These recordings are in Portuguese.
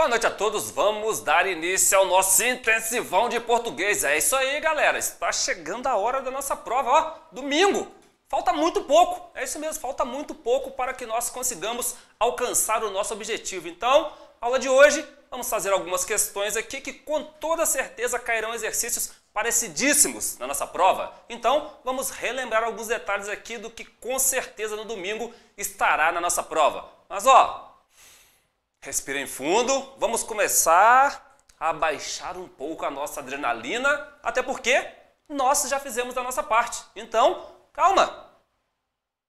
Boa noite a todos, vamos dar início ao nosso intensivão de português. É isso aí, galera, está chegando a hora da nossa prova, ó, domingo. Falta muito pouco, é isso mesmo, falta muito pouco para que nós consigamos alcançar o nosso objetivo. Então, aula de hoje, vamos fazer algumas questões aqui que com toda certeza cairão exercícios parecidíssimos na nossa prova. Então, vamos relembrar alguns detalhes aqui do que com certeza no domingo estará na nossa prova. Mas ó, Respirem fundo, vamos começar a baixar um pouco a nossa adrenalina, até porque nós já fizemos a nossa parte. Então, calma.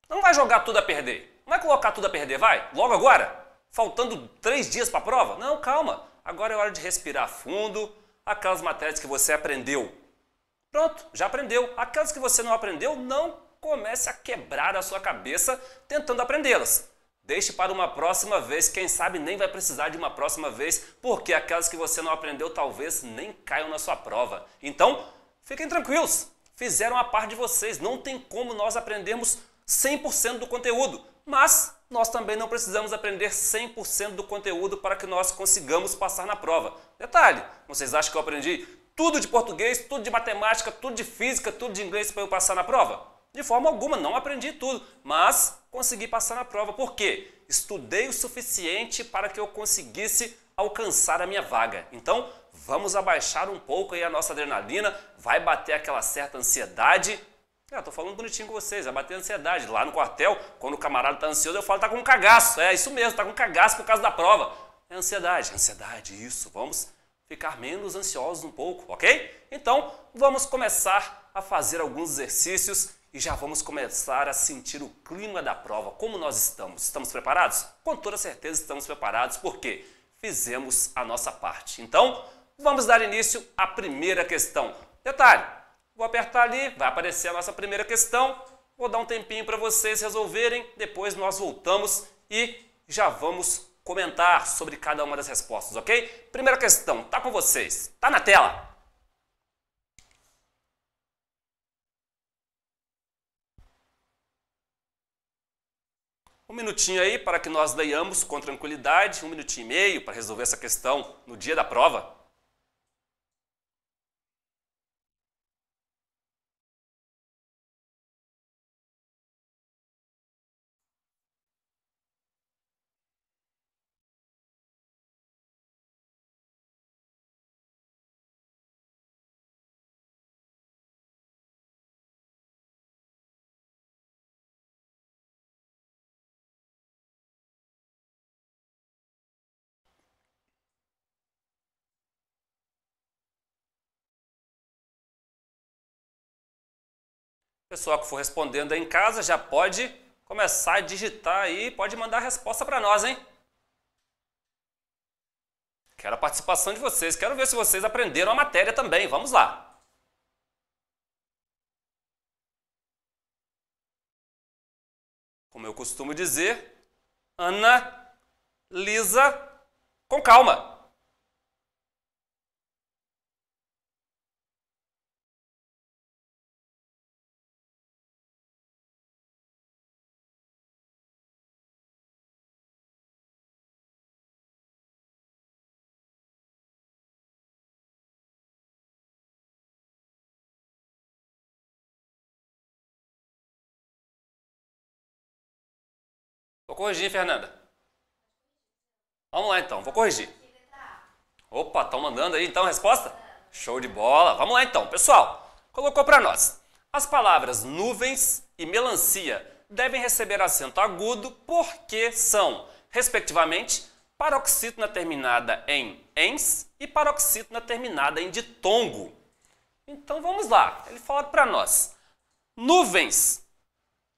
Não vai jogar tudo a perder. Não vai colocar tudo a perder, vai? Logo agora? Faltando três dias para a prova? Não, calma. Agora é hora de respirar fundo. Aquelas matérias que você aprendeu. Pronto, já aprendeu. Aquelas que você não aprendeu, não comece a quebrar a sua cabeça tentando aprendê-las. Deixe para uma próxima vez, quem sabe nem vai precisar de uma próxima vez, porque aquelas que você não aprendeu talvez nem caiam na sua prova. Então, fiquem tranquilos, fizeram a parte de vocês, não tem como nós aprendermos 100% do conteúdo, mas nós também não precisamos aprender 100% do conteúdo para que nós consigamos passar na prova. Detalhe, vocês acham que eu aprendi tudo de português, tudo de matemática, tudo de física, tudo de inglês para eu passar na prova? De forma alguma, não aprendi tudo, mas consegui passar na prova. Por quê? Estudei o suficiente para que eu conseguisse alcançar a minha vaga. Então, vamos abaixar um pouco aí a nossa adrenalina, vai bater aquela certa ansiedade. Estou ah, tô falando bonitinho com vocês, vai bater ansiedade. Lá no quartel, quando o camarada tá ansioso, eu falo, tá com um cagaço. É isso mesmo, tá com um cagaço por causa da prova. É ansiedade, ansiedade, isso. Vamos ficar menos ansiosos um pouco, ok? Então, vamos começar a fazer alguns exercícios e já vamos começar a sentir o clima da prova. Como nós estamos? Estamos preparados? Com toda certeza estamos preparados porque fizemos a nossa parte. Então, vamos dar início à primeira questão. Detalhe, vou apertar ali, vai aparecer a nossa primeira questão. Vou dar um tempinho para vocês resolverem, depois nós voltamos e já vamos comentar sobre cada uma das respostas, ok? Primeira questão, tá com vocês, tá na tela. Um minutinho aí para que nós leiamos com tranquilidade, um minutinho e meio para resolver essa questão no dia da prova. pessoal que for respondendo aí em casa já pode começar a digitar aí, pode mandar a resposta para nós, hein? Quero a participação de vocês, quero ver se vocês aprenderam a matéria também. Vamos lá! Como eu costumo dizer, Ana, Lisa, com calma. corrigir, Fernanda. Vamos lá então, vou corrigir. Opa, estão mandando aí então a resposta? Show de bola. Vamos lá então, pessoal. Colocou para nós. As palavras nuvens e melancia devem receber acento agudo porque são, respectivamente, paroxítona terminada em ens e paroxítona terminada em ditongo. Então vamos lá. Ele fala para nós. Nuvens.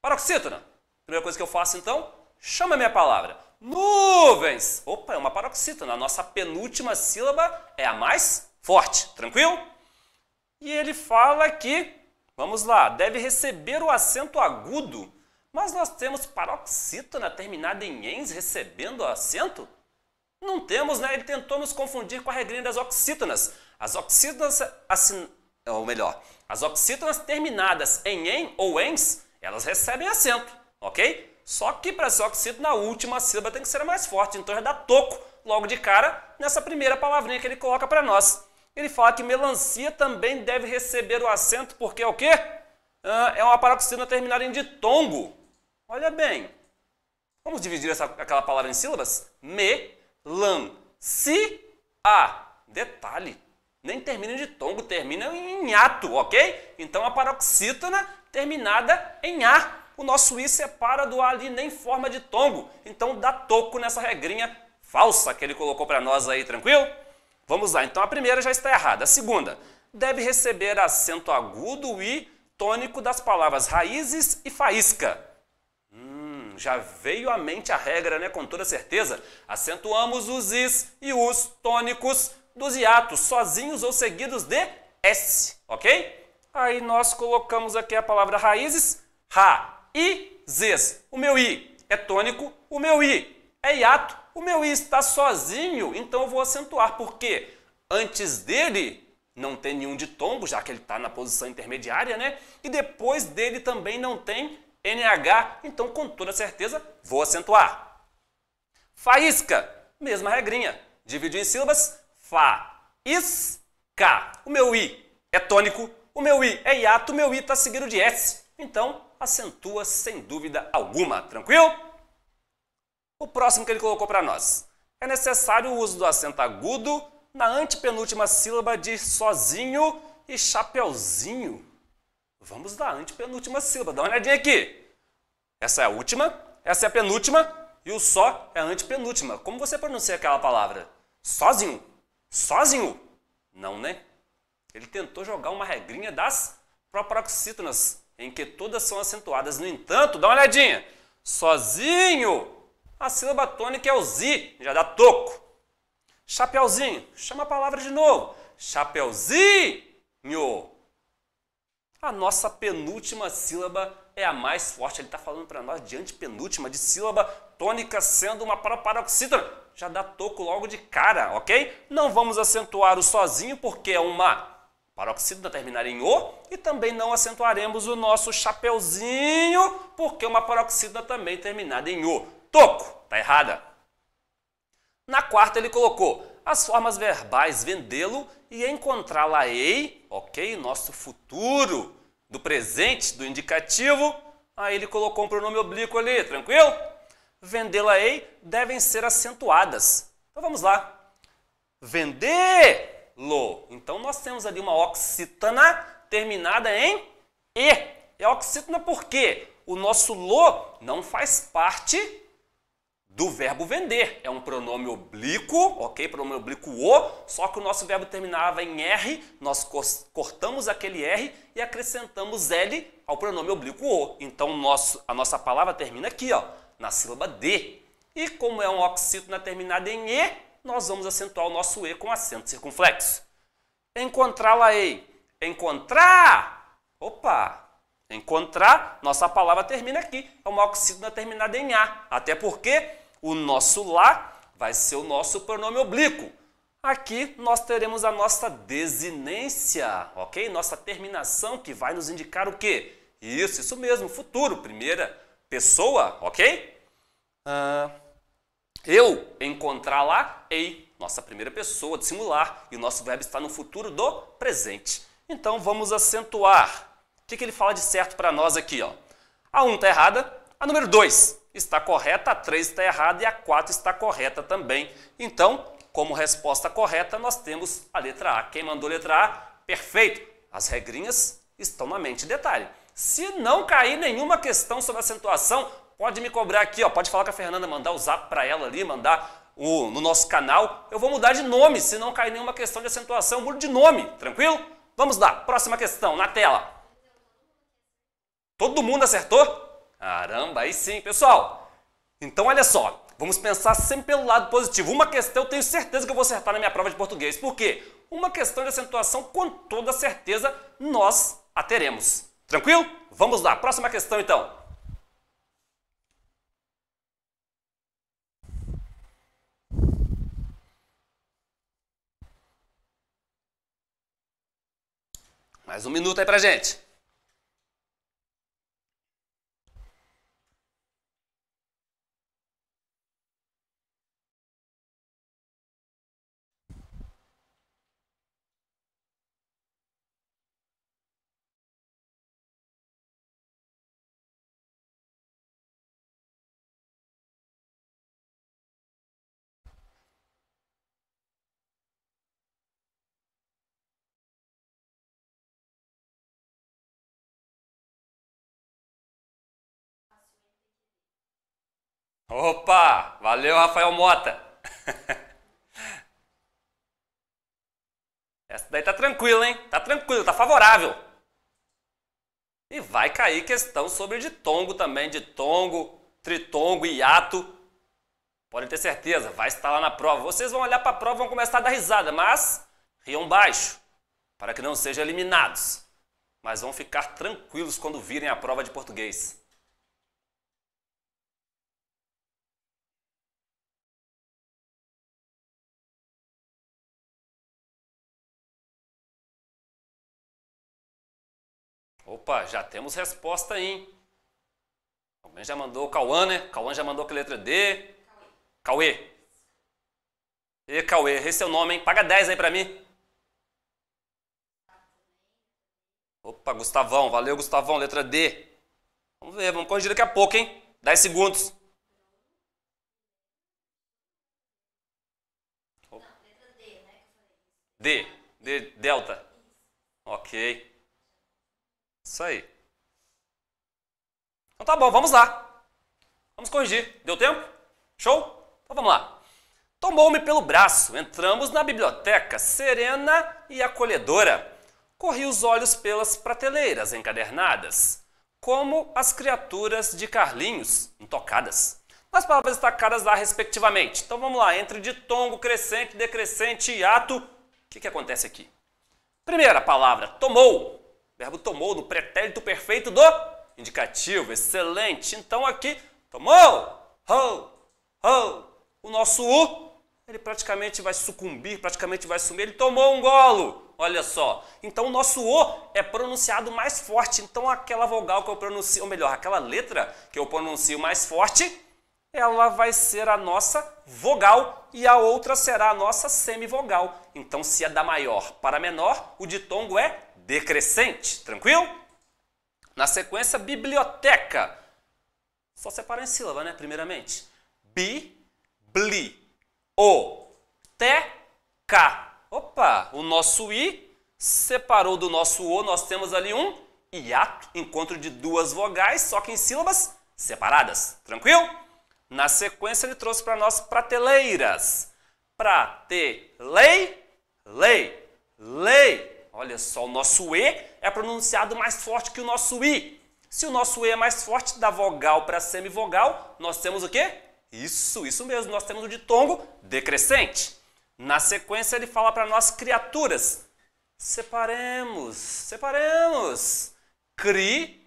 Paroxítona. Primeira coisa que eu faço então, Chama minha palavra. Nuvens. Opa, é uma paroxítona. A nossa penúltima sílaba é a mais forte. Tranquilo? E ele fala que, vamos lá, deve receber o acento agudo. Mas nós temos paroxítona terminada em ens recebendo acento? Não temos, né? Ele tentou nos confundir com a regrinha das oxítonas. As oxítonas, assim, ou melhor, as oxítonas terminadas em en ou ens, elas recebem acento, ok? Só que para ser oxítona na última sílaba tem que ser mais forte. Então já dá toco logo de cara nessa primeira palavrinha que ele coloca para nós. Ele fala que melancia também deve receber o acento, porque é o quê? Ah, é uma paroxítona terminada em ditongo. Olha bem. Vamos dividir essa, aquela palavra em sílabas? Me, lan, si, a. Detalhe, nem termina em ditongo, termina em ato, ok? Então a paroxítona terminada em a o nosso i separa do ali nem forma de tongo. Então dá toco nessa regrinha falsa que ele colocou para nós aí, tranquilo? Vamos lá, então a primeira já está errada. A segunda, deve receber acento agudo i tônico das palavras raízes e faísca. Hum, já veio à mente a regra, né? Com toda certeza. Acentuamos os is e os tônicos dos hiatos, sozinhos ou seguidos de S, ok? Aí nós colocamos aqui a palavra raízes, ra, i Zs. O meu I é tônico, o meu I é hiato, o meu I está sozinho, então eu vou acentuar, porque antes dele não tem nenhum de tombo já que ele está na posição intermediária, né? E depois dele também não tem NH, então com toda certeza vou acentuar. Faísca, mesma regrinha. Dividiu em sílabas, fa, is, ka. O meu i é tônico, o meu i é hiato, o meu i está seguido de s. Então, acentua sem dúvida alguma, tranquilo? O próximo que ele colocou para nós. É necessário o uso do acento agudo na antepenúltima sílaba de sozinho e chapeuzinho. Vamos da antepenúltima sílaba, dá uma olhadinha aqui. Essa é a última, essa é a penúltima e o só é a antepenúltima. Como você pronuncia aquela palavra? Sozinho. Sozinho. Não, né? Ele tentou jogar uma regrinha das proparoxítonas, em que todas são acentuadas. No entanto, dá uma olhadinha. Sozinho, a sílaba tônica é o zi, já dá toco. Chapeuzinho, chama a palavra de novo. Chapeuzinho. A nossa penúltima sílaba é a mais forte. Ele está falando para nós de antepenúltima, de sílaba tônica sendo uma paroxítona. Já dá toco logo de cara, ok? Não vamos acentuar o sozinho porque é uma Paroxítona terminar em O e também não acentuaremos o nosso chapeuzinho, porque uma paroxítona também terminada em O. Toco, tá errada. Na quarta ele colocou as formas verbais vendê-lo e encontrá-la-ei, ok? Nosso futuro do presente, do indicativo. Aí ele colocou um pronome oblíquo ali, tranquilo? Vendê-la-ei devem ser acentuadas. Então vamos lá. Vender lo. Então nós temos ali uma oxítona terminada em e. É oxítona porque o nosso lo não faz parte do verbo vender. É um pronome oblíquo, ok? Pronome oblíquo o, só que o nosso verbo terminava em R, nós cortamos aquele R e acrescentamos L ao pronome oblíquo o. Então nosso, a nossa palavra termina aqui, ó, na sílaba D. E como é um oxítona terminada em E, nós vamos acentuar o nosso E com acento circunflexo. Encontrá-la-ei. Encontrar! Opa! Encontrar, nossa palavra termina aqui. É uma oxítona terminada em A. Até porque o nosso lá vai ser o nosso pronome oblíquo. Aqui nós teremos a nossa desinência, ok? Nossa terminação que vai nos indicar o quê? Isso, isso mesmo, futuro, primeira pessoa, ok? Uh, eu encontrar lá, ei, nossa primeira pessoa de singular, e o nosso verbo está no futuro do presente. Então vamos acentuar. O que, que ele fala de certo para nós aqui? Ó? A 1 um está errada, a número 2 está correta, a 3 está errada e a 4 está correta também. Então, como resposta correta, nós temos a letra A. Quem mandou a letra A? Perfeito! As regrinhas estão na mente. Detalhe, se não cair nenhuma questão sobre acentuação, Pode me cobrar aqui, ó, pode falar com a Fernanda, mandar o zap para ela ali, mandar o, no nosso canal. Eu vou mudar de nome, se não cair nenhuma questão de acentuação, mudo de nome, tranquilo? Vamos lá, próxima questão, na tela. Todo mundo acertou? Caramba, aí sim, pessoal. Então, olha só, vamos pensar sempre pelo lado positivo. Uma questão eu tenho certeza que eu vou acertar na minha prova de português. Por quê? Uma questão de acentuação, com toda certeza, nós a teremos. Tranquilo? Vamos lá, próxima questão então. Mais um minuto aí pra gente. Opa! Valeu, Rafael Mota! Essa daí tá tranquila, hein? Tá tranquilo, tá favorável. E vai cair questão sobre ditongo também, ditongo, tritongo, hiato. Podem ter certeza, vai estar lá na prova. Vocês vão olhar para a prova e vão começar a dar risada, mas riam baixo, para que não sejam eliminados. Mas vão ficar tranquilos quando virem a prova de português. Opa, já temos resposta aí, hein? Alguém já mandou Cauã, né? Cauã já mandou com a letra D. Cauê. E Cauê, esse é o nome, hein? Paga 10 aí pra mim. Opa, Gustavão. Valeu, Gustavão. Letra D. Vamos ver, vamos corrigir daqui a pouco, hein? 10 segundos. Não, letra D, né? D. D, Delta. Ok. Isso aí. Então tá bom, vamos lá. Vamos corrigir. Deu tempo? Show? Então vamos lá. Tomou-me pelo braço. Entramos na biblioteca, serena e acolhedora. Corri os olhos pelas prateleiras encadernadas, como as criaturas de Carlinhos, intocadas. Nas palavras destacadas lá, respectivamente. Então vamos lá, entre ditongo, crescente, decrescente e ato. O que, que acontece aqui? Primeira palavra, tomou verbo tomou no pretérito perfeito do indicativo. Excelente. Então aqui, tomou, ho, ho. O nosso U, ele praticamente vai sucumbir, praticamente vai sumir. Ele tomou um golo. Olha só. Então o nosso O é pronunciado mais forte. Então aquela vogal que eu pronuncio, ou melhor, aquela letra que eu pronuncio mais forte, ela vai ser a nossa vogal e a outra será a nossa semivogal. Então se é da maior para menor, o ditongo é decrescente, tranquilo? Na sequência, biblioteca. Só separa em sílaba, né? Primeiramente. Bi, bli, o, te, ca. Opa, o nosso i separou do nosso o, nós temos ali um iato, encontro de duas vogais, só que em sílabas separadas. Tranquilo? Na sequência, ele trouxe para nós prateleiras. Pratelei, lei, lei. Olha só, o nosso E é pronunciado mais forte que o nosso I. Se o nosso E é mais forte da vogal para semivogal, nós temos o quê? Isso, isso mesmo, nós temos o ditongo decrescente. Na sequência ele fala para nós criaturas. Separemos, separemos. Cri,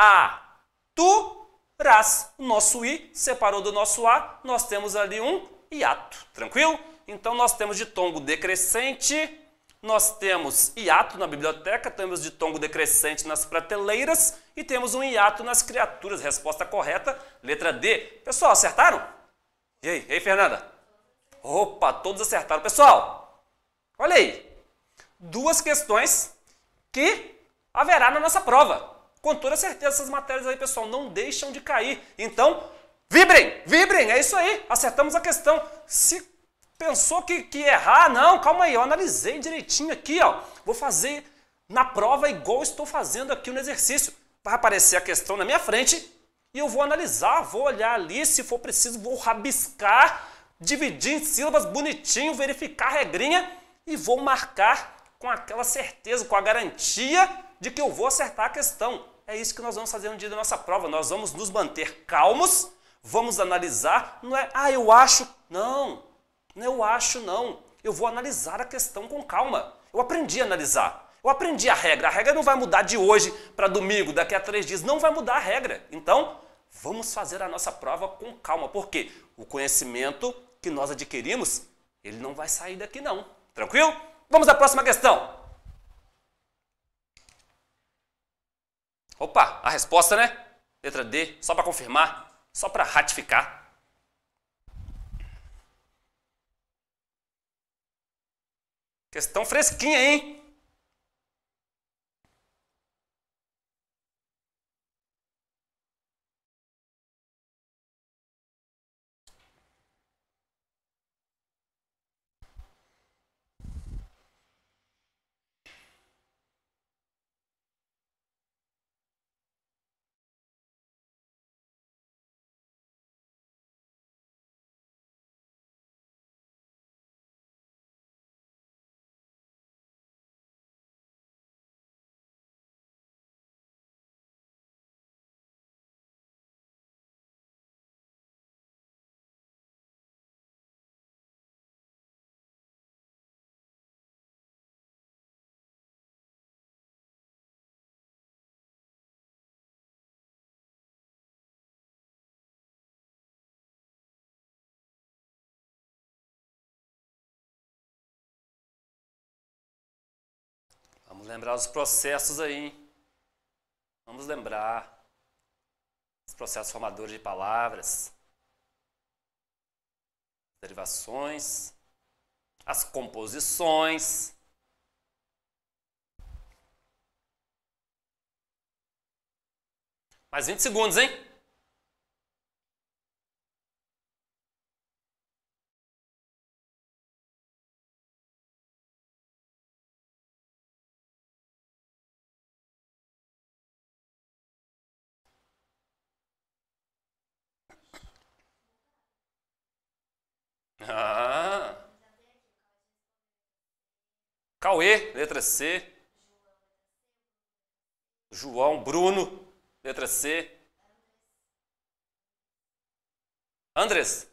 a, tu, ras. O nosso i separou do nosso a, nós temos ali um hiato. Tranquilo? Então nós temos ditongo decrescente nós temos hiato na biblioteca, temos de tongo decrescente nas prateleiras e temos um hiato nas criaturas. Resposta correta, letra D. Pessoal, acertaram? E aí, e aí, Fernanda? Opa, todos acertaram. Pessoal, olha aí. Duas questões que haverá na nossa prova. Com toda certeza, essas matérias aí, pessoal, não deixam de cair. Então, vibrem, vibrem, é isso aí. Acertamos a questão. Se Pensou que, que errar? Não, calma aí, eu analisei direitinho aqui, ó. Vou fazer na prova igual estou fazendo aqui no exercício. Vai aparecer a questão na minha frente e eu vou analisar, vou olhar ali, se for preciso, vou rabiscar, dividir em sílabas bonitinho, verificar a regrinha e vou marcar com aquela certeza, com a garantia de que eu vou acertar a questão. É isso que nós vamos fazer no dia da nossa prova. Nós vamos nos manter calmos, vamos analisar, não é, ah, eu acho, não eu acho, não. Eu vou analisar a questão com calma. Eu aprendi a analisar. Eu aprendi a regra. A regra não vai mudar de hoje para domingo, daqui a três dias. Não vai mudar a regra. Então, vamos fazer a nossa prova com calma, porque o conhecimento que nós adquirimos, ele não vai sair daqui, não. Tranquilo? Vamos à próxima questão. Opa, a resposta, né? Letra D, só para confirmar, só para ratificar. Questão fresquinha, hein? Vamos lembrar os processos aí. Vamos lembrar os processos formadores de palavras, derivações, as composições. Mais 20 segundos, hein? Ah. Cauê, letra C. João, Bruno, letra C. Andres.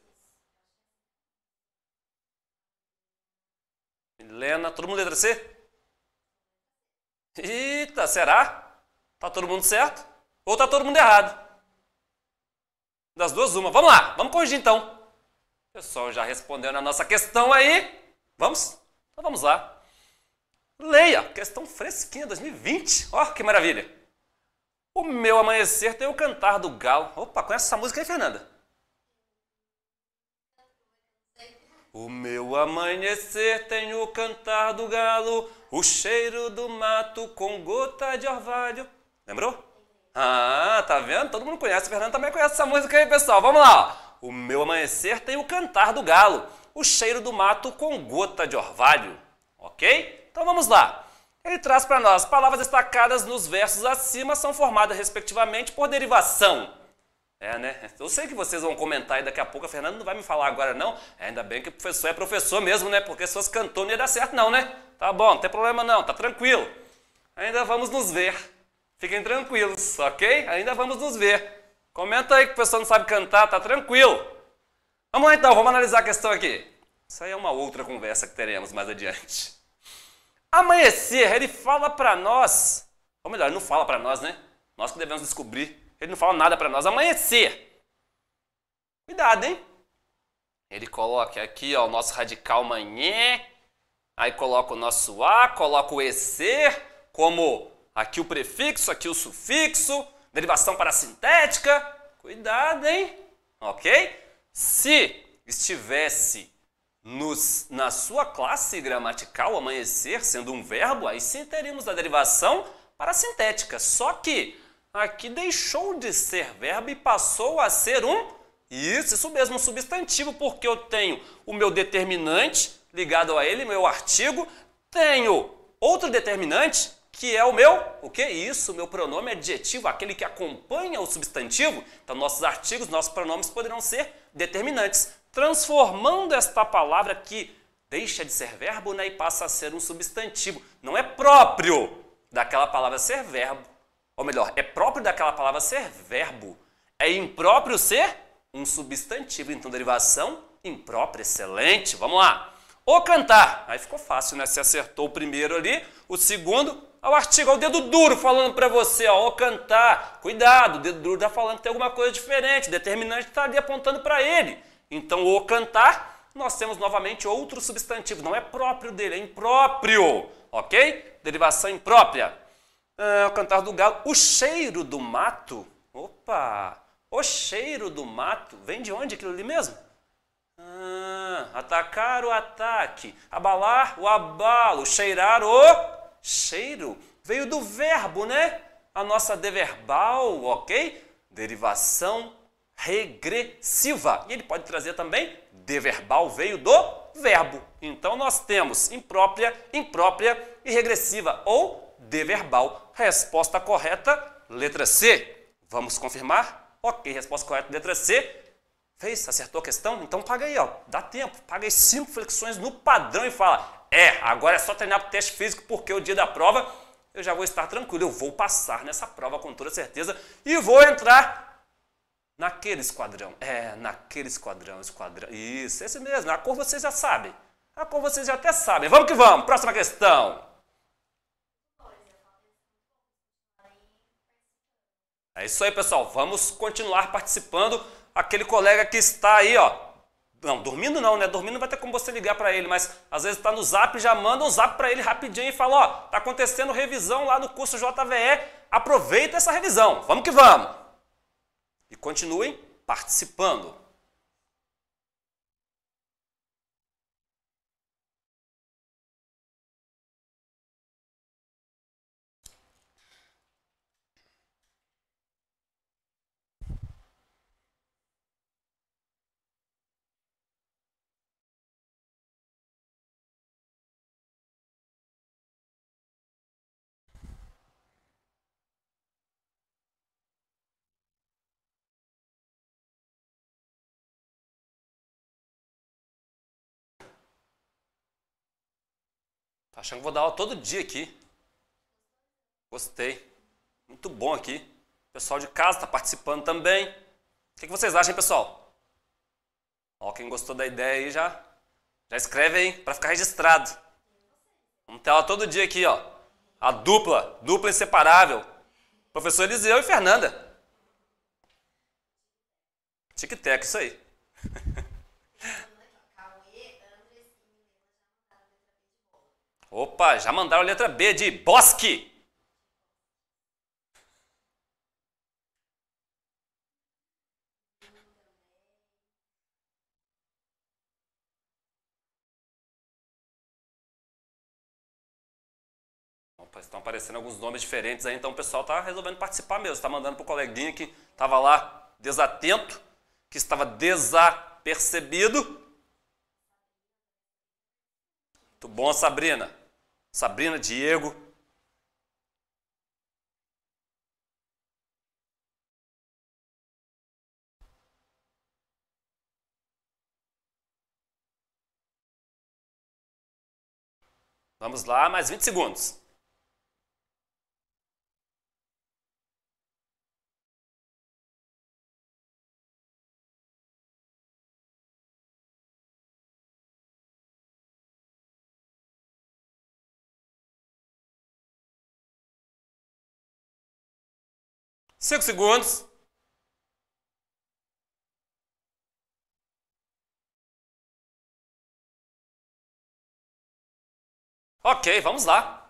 Milena, todo mundo letra C? Eita, será? Tá todo mundo certo? Ou tá todo mundo errado? Das duas, uma. Vamos lá, vamos corrigir então pessoal já respondeu na nossa questão aí. Vamos? Então vamos lá. Leia, questão fresquinha 2020. Ó, oh, que maravilha. O meu amanhecer tem o cantar do galo. Opa, conhece essa música aí, Fernanda? O meu amanhecer tem o cantar do galo, o cheiro do mato com gota de orvalho. Lembrou? Ah, tá vendo? Todo mundo conhece. O Fernando também conhece essa música aí, pessoal. Vamos lá. O meu amanhecer tem o cantar do galo, o cheiro do mato com gota de orvalho. Ok? Então vamos lá. Ele traz para nós: palavras destacadas nos versos acima são formadas respectivamente por derivação. É, né? Eu sei que vocês vão comentar e daqui a pouco a Fernanda não vai me falar agora, não. É, ainda bem que o professor é professor mesmo, né? Porque se fosse cantor não ia dar certo, não, né? Tá bom, não tem problema não, tá tranquilo. Ainda vamos nos ver. Fiquem tranquilos, ok? Ainda vamos nos ver. Comenta aí que o pessoal não sabe cantar, tá tranquilo. Vamos lá então, vamos analisar a questão aqui. Isso aí é uma outra conversa que teremos mais adiante. Amanhecer, ele fala para nós, ou melhor, ele não fala para nós, né? Nós que devemos descobrir. Ele não fala nada para nós. Amanhecer. Cuidado, hein? Ele coloca aqui ó, o nosso radical manhã, aí coloca o nosso A, coloca o EC, como aqui o prefixo, aqui o sufixo, derivação para sintética, cuidado, hein? Ok? Se estivesse nos, na sua classe gramatical, amanhecer sendo um verbo, aí sim teríamos a derivação para sintética. Só que aqui deixou de ser verbo e passou a ser um. Isso, isso mesmo, um substantivo, porque eu tenho o meu determinante ligado a ele, meu artigo, tenho outro determinante que é o meu, o que? Isso, o meu pronome é adjetivo, aquele que acompanha o substantivo. Então, nossos artigos, nossos pronomes poderão ser determinantes, transformando esta palavra que deixa de ser verbo né, e passa a ser um substantivo. Não é próprio daquela palavra ser verbo. Ou melhor, é próprio daquela palavra ser verbo. É impróprio ser um substantivo. Então, derivação imprópria, excelente. Vamos lá. O cantar. Aí ficou fácil, né? Se acertou o primeiro ali, o segundo ao artigo, ao dedo duro falando para você, ó, ao cantar, cuidado, o dedo duro está falando que tem alguma coisa diferente, o determinante está ali apontando para ele. Então, o cantar, nós temos novamente outro substantivo, não é próprio dele, é impróprio, ok? Derivação imprópria. Ah, o cantar do galo, o cheiro do mato, opa, o cheiro do mato, vem de onde aquilo ali mesmo? Ah, atacar o ataque, abalar o abalo, cheirar o cheiro veio do verbo, né? A nossa deverbal, ok? Derivação regressiva. E ele pode trazer também deverbal veio do verbo. Então nós temos imprópria, imprópria e regressiva ou deverbal. Resposta correta, letra C. Vamos confirmar? Ok, resposta correta, letra C. Fez? Acertou a questão? Então paga aí, ó. Dá tempo. Paga aí cinco flexões no padrão e fala: é, agora é só treinar para o teste físico, porque o dia da prova eu já vou estar tranquilo. Eu vou passar nessa prova com toda certeza e vou entrar naquele esquadrão. É, naquele esquadrão, esquadrão. Isso, esse mesmo. A cor vocês já sabem. A cor vocês já até sabem. Vamos que vamos. Próxima questão. É isso aí, pessoal. Vamos continuar participando aquele colega que está aí, ó. Não, dormindo não, né? Dormindo não vai ter como você ligar para ele, mas às vezes está no zap, já manda um zap para ele rapidinho e fala, ó, tá acontecendo revisão lá no curso JVE, aproveita essa revisão, vamos que vamos. E continuem participando. Tá achando que vou dar aula todo dia aqui. Gostei. Muito bom aqui. O pessoal de casa está participando também. O que, vocês acham, pessoal? Ó, quem gostou da ideia aí já, já escreve aí para ficar registrado. Vamos ter aula todo dia aqui, ó. A dupla, dupla inseparável. Professor Eliseu e Fernanda. Tic-tac, isso aí. Opa, já mandaram a letra B de bosque. Opa, estão aparecendo alguns nomes diferentes aí, então o pessoal está resolvendo participar mesmo. Está mandando para o coleguinha que estava lá desatento, que estava desapercebido tudo bom, Sabrina? Sabrina, Diego. Vamos lá, mais 20 segundos. 5 segundos. Ok, vamos lá.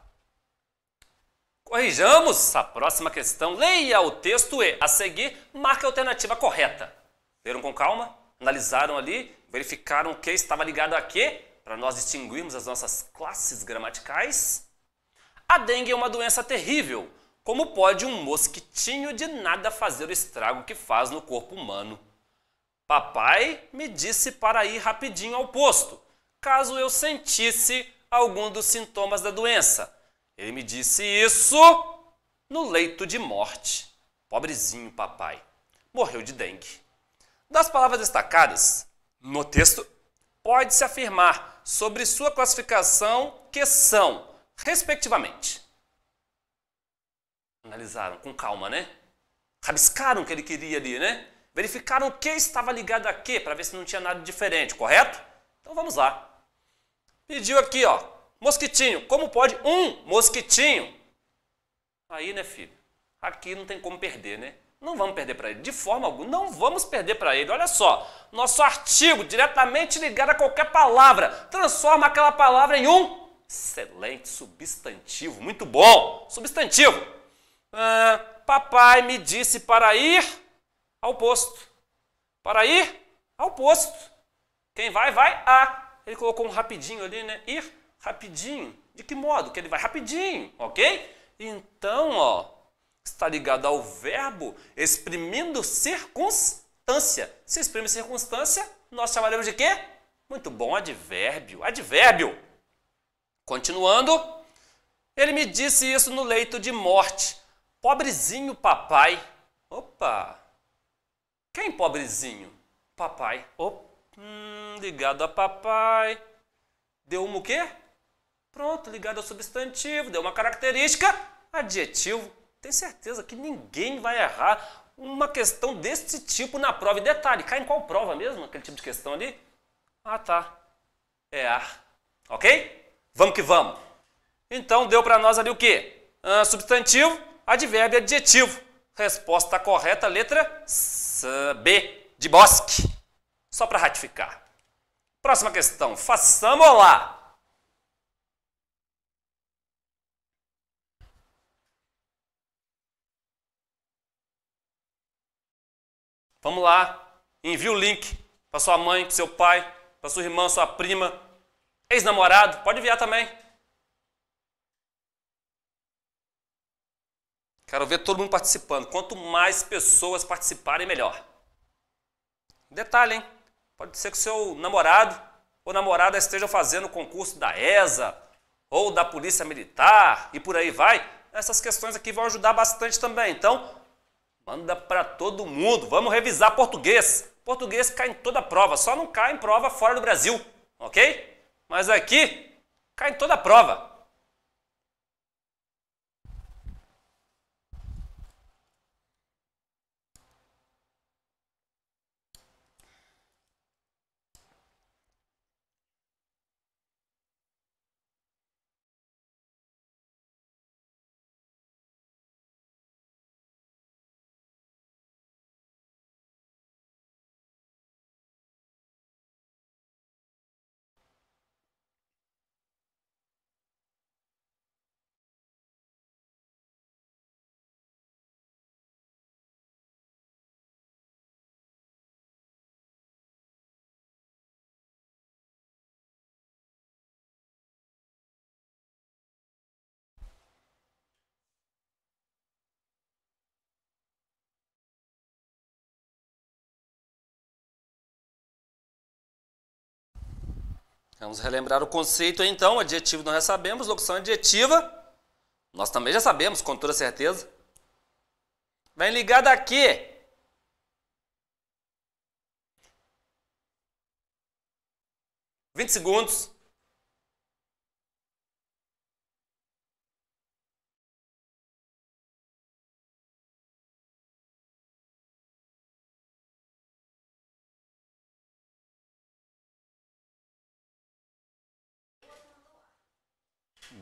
Corrijamos a próxima questão. Leia o texto e, a seguir, marque a alternativa correta. Leram com calma, analisaram ali, verificaram o que estava ligado a quê, para nós distinguirmos as nossas classes gramaticais. A dengue é uma doença terrível, como pode um mosquitinho de nada fazer o estrago que faz no corpo humano? Papai me disse para ir rapidinho ao posto, caso eu sentisse algum dos sintomas da doença. Ele me disse isso no leito de morte. Pobrezinho papai. Morreu de dengue. Das palavras destacadas no texto, pode-se afirmar sobre sua classificação que são, respectivamente, Analisaram com calma, né? Rabiscaram o que ele queria ali, né? Verificaram o que estava ligado a quê para ver se não tinha nada diferente, correto? Então vamos lá. Pediu aqui, ó, mosquitinho. Como pode um mosquitinho? Aí, né, filho? Aqui não tem como perder, né? Não vamos perder para ele, de forma alguma, não vamos perder para ele. Olha só, nosso artigo diretamente ligado a qualquer palavra, transforma aquela palavra em um excelente substantivo, muito bom, substantivo. Ah, papai me disse para ir ao posto. Para ir ao posto. Quem vai, vai a. Ah, ele colocou um rapidinho ali, né? Ir rapidinho. De que modo? Que ele vai rapidinho, ok? Então, ó, está ligado ao verbo exprimindo circunstância. Se exprime circunstância, nós chamaremos de quê? Muito bom, advérbio. Advérbio. Continuando, ele me disse isso no leito de morte. Pobrezinho papai. Opa! Quem pobrezinho? Papai. Opa, hum, ligado a papai. Deu uma o quê? Pronto, ligado ao substantivo, deu uma característica, adjetivo. Tenho certeza que ninguém vai errar uma questão desse tipo na prova. E detalhe, cai em qual prova mesmo? Aquele tipo de questão ali? Ah, tá. É ar. Ok? Vamos que vamos. Então deu para nós ali o quê? Ah, substantivo, Advérbio é adjetivo. Resposta correta, letra B, de bosque. Só para ratificar. Próxima questão. Façamos lá. Vamos lá. Envia o link para sua mãe, para seu pai, para sua irmã, sua prima, ex-namorado. Pode enviar também. Quero ver todo mundo participando. Quanto mais pessoas participarem, melhor. Detalhe, hein? Pode ser que seu namorado ou namorada esteja fazendo o concurso da ESA ou da Polícia Militar e por aí vai. Essas questões aqui vão ajudar bastante também. Então, manda para todo mundo. Vamos revisar português. Português cai em toda prova, só não cai em prova fora do Brasil, ok? Mas aqui cai em toda prova. Vamos relembrar o conceito então, adjetivo nós já sabemos, locução adjetiva, nós também já sabemos, com toda certeza. Vem ligada aqui. Vinte segundos.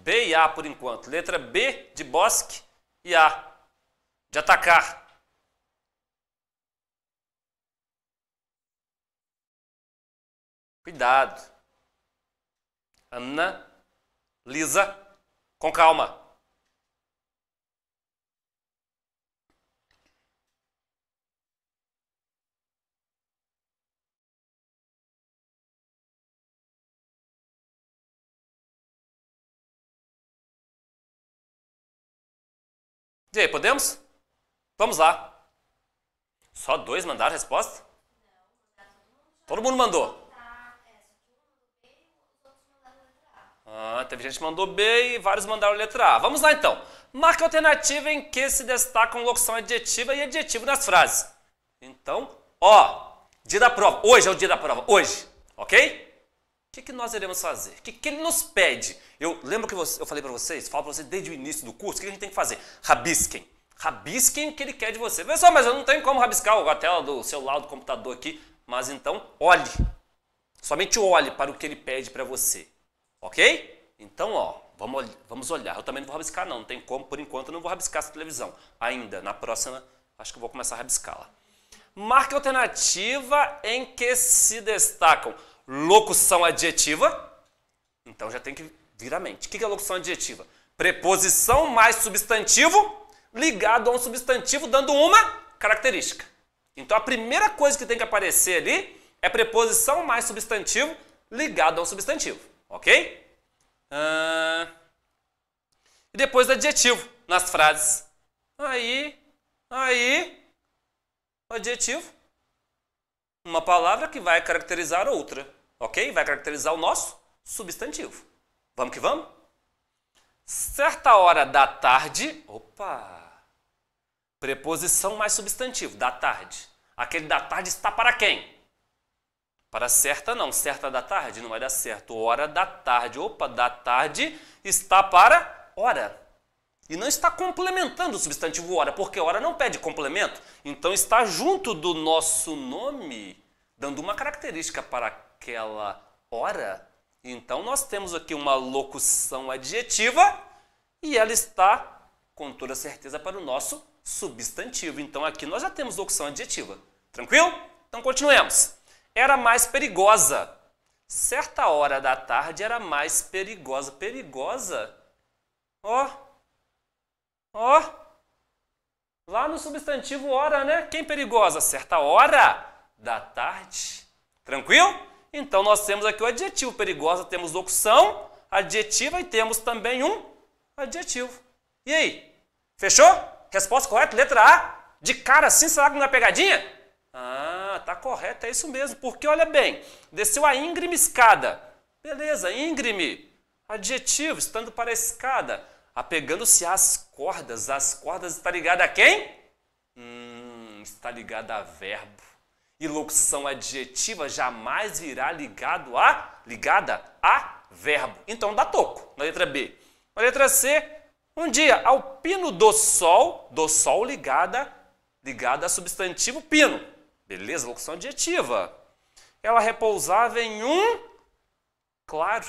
B e A por enquanto. Letra B de Bosque e A de atacar. Cuidado. Ana, Lisa, com calma. E aí, podemos? Vamos lá. Só dois mandaram a resposta? Todo mundo mandou. Ah, teve gente que mandou B e vários mandaram letra A. Vamos lá então. Marca alternativa em que se destacam locução adjetiva e adjetivo nas frases. Então, ó, dia da prova. Hoje é o dia da prova. Hoje, ok? que, que nós iremos fazer? O que, que ele nos pede? Eu lembro que você, eu falei para vocês, falo para vocês desde o início do curso, o que a gente tem que fazer? Rabisquem. Rabisquem o que ele quer de você. Pessoal, mas eu não tenho como rabiscar a tela do celular, do computador aqui. Mas então, olhe. Somente olhe para o que ele pede para você. Ok? Então, ó, vamos, vamos olhar. Eu também não vou rabiscar, não. Não tem como, por enquanto, eu não vou rabiscar essa televisão. Ainda, na próxima, acho que eu vou começar a rabiscá-la. Marca alternativa em que se destacam locução adjetiva, então já tem que vir à mente. O que é locução adjetiva? Preposição mais substantivo ligado a um substantivo dando uma característica. Então a primeira coisa que tem que aparecer ali é preposição mais substantivo ligado a um substantivo, ok? e depois adjetivo nas frases. Aí, aí, adjetivo uma palavra que vai caracterizar outra, ok? Vai caracterizar o nosso substantivo. Vamos que vamos? Certa hora da tarde, opa, preposição mais substantivo, da tarde. Aquele da tarde está para quem? Para certa não, certa da tarde não vai dar certo. Hora da tarde, opa, da tarde está para hora. E não está complementando o substantivo hora, porque hora não pede complemento. Então está junto do nosso nome, dando uma característica para aquela hora. Então nós temos aqui uma locução adjetiva e ela está com toda certeza para o nosso substantivo. Então aqui nós já temos locução adjetiva. Tranquilo? Então continuemos. Era mais perigosa. Certa hora da tarde era mais perigosa. Perigosa? Ó. Oh Ó. Lá no substantivo hora, né? Quem perigosa? Certa hora da tarde. Tranquilo? Então nós temos aqui o adjetivo perigosa, temos locução adjetiva e temos também um adjetivo. E aí? Fechou? Resposta correta, letra A. De cara assim, será que não é pegadinha? Ah, tá correto, é isso mesmo. Porque olha bem, desceu a íngreme escada. Beleza, íngreme. Adjetivo, estando para a escada apegando-se às cordas. As cordas está ligada a quem? Hum, está ligada a verbo. E locução adjetiva jamais virá ligado a, ligada a verbo. Então dá toco na letra B. Na letra C, um dia ao pino do sol, do sol ligada, ligada a substantivo pino. Beleza? Locução adjetiva. Ela repousava em um claro,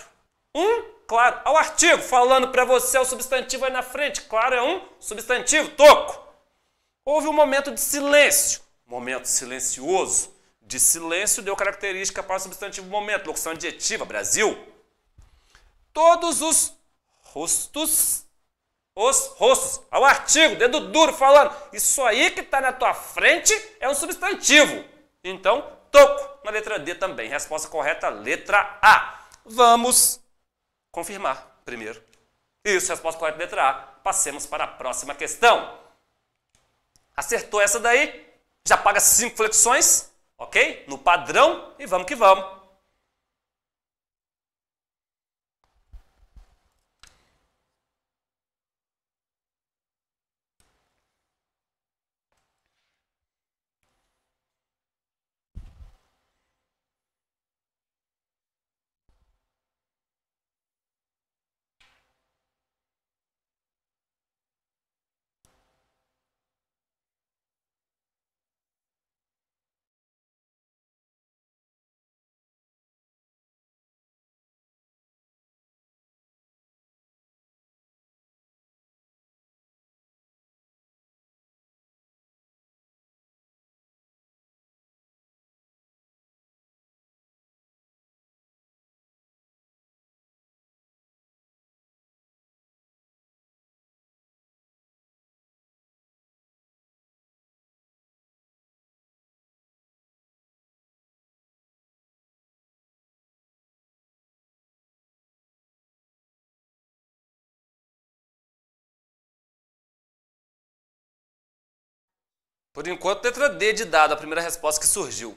um Claro. Ao artigo, falando para você, o substantivo aí na frente. Claro é um substantivo, toco. Houve um momento de silêncio, momento silencioso. De silêncio deu característica para o substantivo momento, locução adjetiva, Brasil. Todos os rostos, os rostos, ao artigo, dedo duro falando, isso aí que está na tua frente é um substantivo. Então, toco na letra D também. Resposta correta, letra A. Vamos confirmar primeiro. Isso, resposta correta, letra A. Passemos para a próxima questão. Acertou essa daí? Já paga cinco flexões, ok? No padrão e vamos que vamos. Por enquanto, letra D de dado, a primeira resposta que surgiu.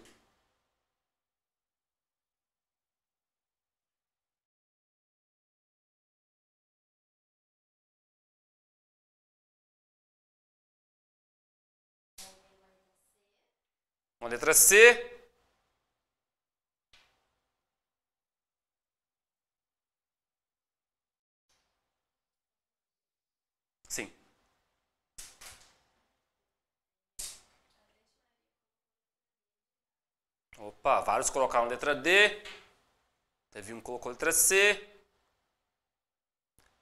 Uma letra C, Opa, vários colocaram letra D. Teve um que colocou letra C.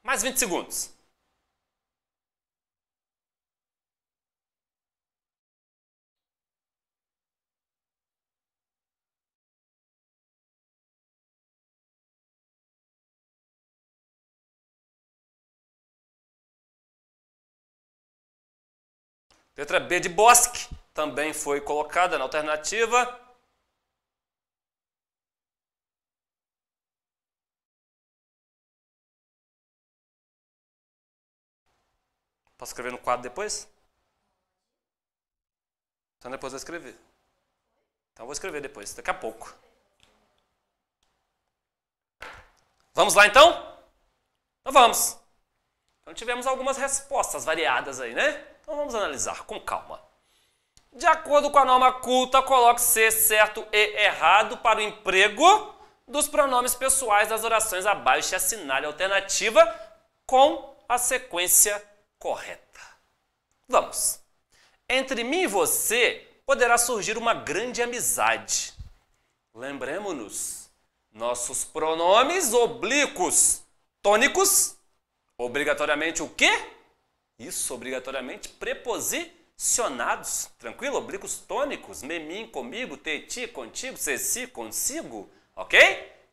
Mais 20 segundos. Letra B de Bosque também foi colocada na alternativa. Posso escrever no quadro depois? Então depois eu vou escrever. Então eu vou escrever depois, daqui a pouco. Vamos lá então? Então vamos. Então tivemos algumas respostas variadas aí, né? Então vamos analisar com calma. De acordo com a norma culta, coloque ser certo e errado para o emprego dos pronomes pessoais das orações abaixo e assinale a alternativa com a sequência correta. Vamos! Entre mim e você poderá surgir uma grande amizade. Lembremos-nos, nossos pronomes oblíquos tônicos, obrigatoriamente o quê? Isso, obrigatoriamente preposicionados. Tranquilo? Oblíquos tônicos, memim, comigo, teti, contigo, ceci, consigo, ok?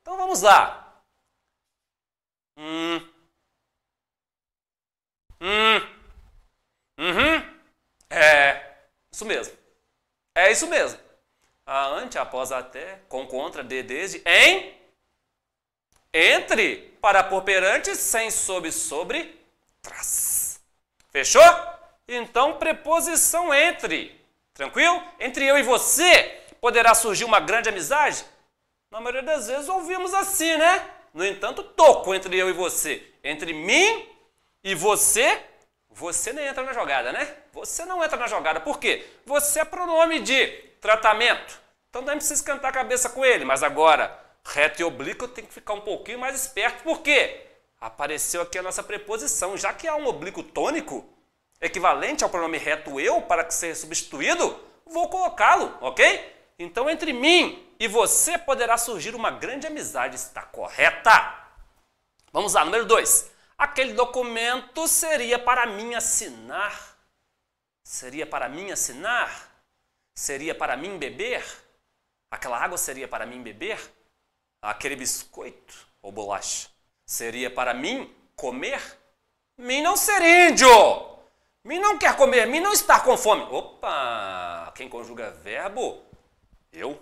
Então vamos lá. Hum. Hum. Uhum. É. Isso mesmo. É isso mesmo. A ante, após até, com contra, de, desde, em, entre, para por perante, sem, sob, sobre, trás. Fechou? Então, preposição entre. Tranquilo? Entre eu e você poderá surgir uma grande amizade? Na maioria das vezes ouvimos assim, né? No entanto, toco entre eu e você, entre mim e você, você nem entra na jogada, né? Você não entra na jogada. Por quê? Você é pronome de tratamento. Então não precisa esquentar a cabeça com ele. Mas agora, reto e oblíquo tem que ficar um pouquinho mais esperto. Por quê? Apareceu aqui a nossa preposição. Já que há um oblíquo tônico, equivalente ao pronome reto eu, para que seja substituído, vou colocá-lo, ok? Então entre mim e você poderá surgir uma grande amizade. Está correta? Vamos lá, número 2 aquele documento seria para mim assinar. Seria para mim assinar? Seria para mim beber? Aquela água seria para mim beber? Aquele biscoito ou bolacha seria para mim comer? Mim não ser índio! Mim não quer comer, mim não estar com fome. Opa! Quem conjuga verbo? Eu.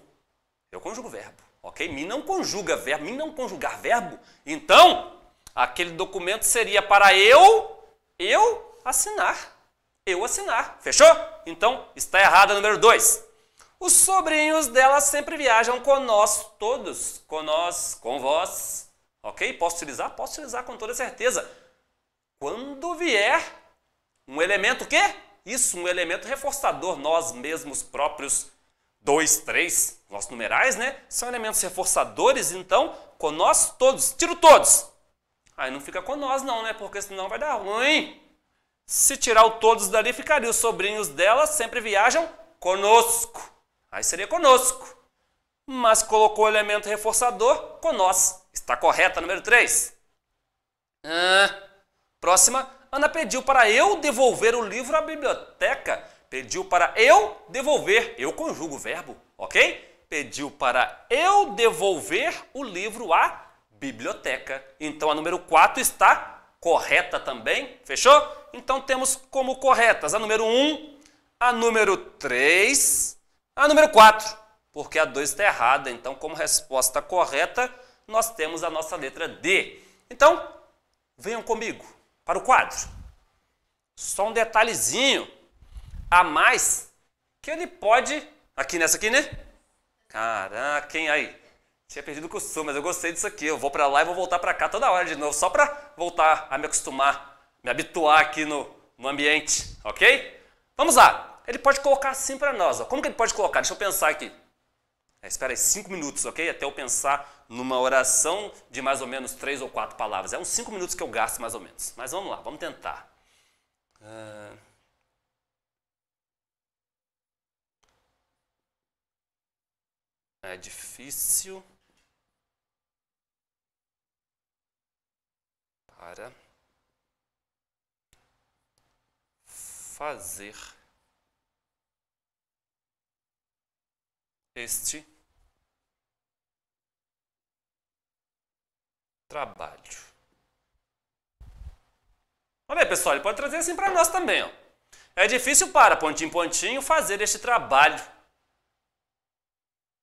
Eu conjugo verbo, ok? Mim não conjuga verbo, mim não conjugar verbo. Então, Aquele documento seria para eu, eu assinar. Eu assinar. Fechou? Então, está errada número 2. Os sobrinhos dela sempre viajam com nós todos. Com nós, com vós. Ok? Posso utilizar? Posso utilizar com toda certeza. Quando vier um elemento que? Isso, um elemento reforçador. Nós mesmos próprios, dois, três, nossos numerais, né? São elementos reforçadores, então, com nós todos. Tiro todos. Aí não fica com nós não, né? Porque senão vai dar ruim. Se tirar o todos dali, ficaria os sobrinhos dela sempre viajam conosco. Aí seria conosco. Mas colocou o elemento reforçador com nós. Está correta, número 3. Ah, próxima. Ana pediu para eu devolver o livro à biblioteca. Pediu para eu devolver. Eu conjugo o verbo, ok? Pediu para eu devolver o livro à biblioteca. Então a número 4 está correta também, fechou? Então temos como corretas a número 1, a número 3, a número 4, porque a 2 está errada. Então, como resposta correta, nós temos a nossa letra D. Então, venham comigo para o quadro. Só um detalhezinho a mais que ele pode. Aqui nessa aqui, né? Caraca, quem aí? Tinha perdido o costume, mas eu gostei disso aqui. Eu vou para lá e vou voltar para cá toda hora de novo, só para voltar a me acostumar, me habituar aqui no, no ambiente, ok? Vamos lá. Ele pode colocar assim para nós. Ó. Como que ele pode colocar? Deixa eu pensar aqui. É, espera aí, cinco minutos, ok? Até eu pensar numa oração de mais ou menos três ou quatro palavras. É uns cinco minutos que eu gasto mais ou menos. Mas vamos lá, vamos tentar. Uh... É difícil. para fazer este trabalho. Olha aí, pessoal, ele pode trazer assim para nós também. Ó. É difícil para, pontinho, pontinho, fazer este trabalho.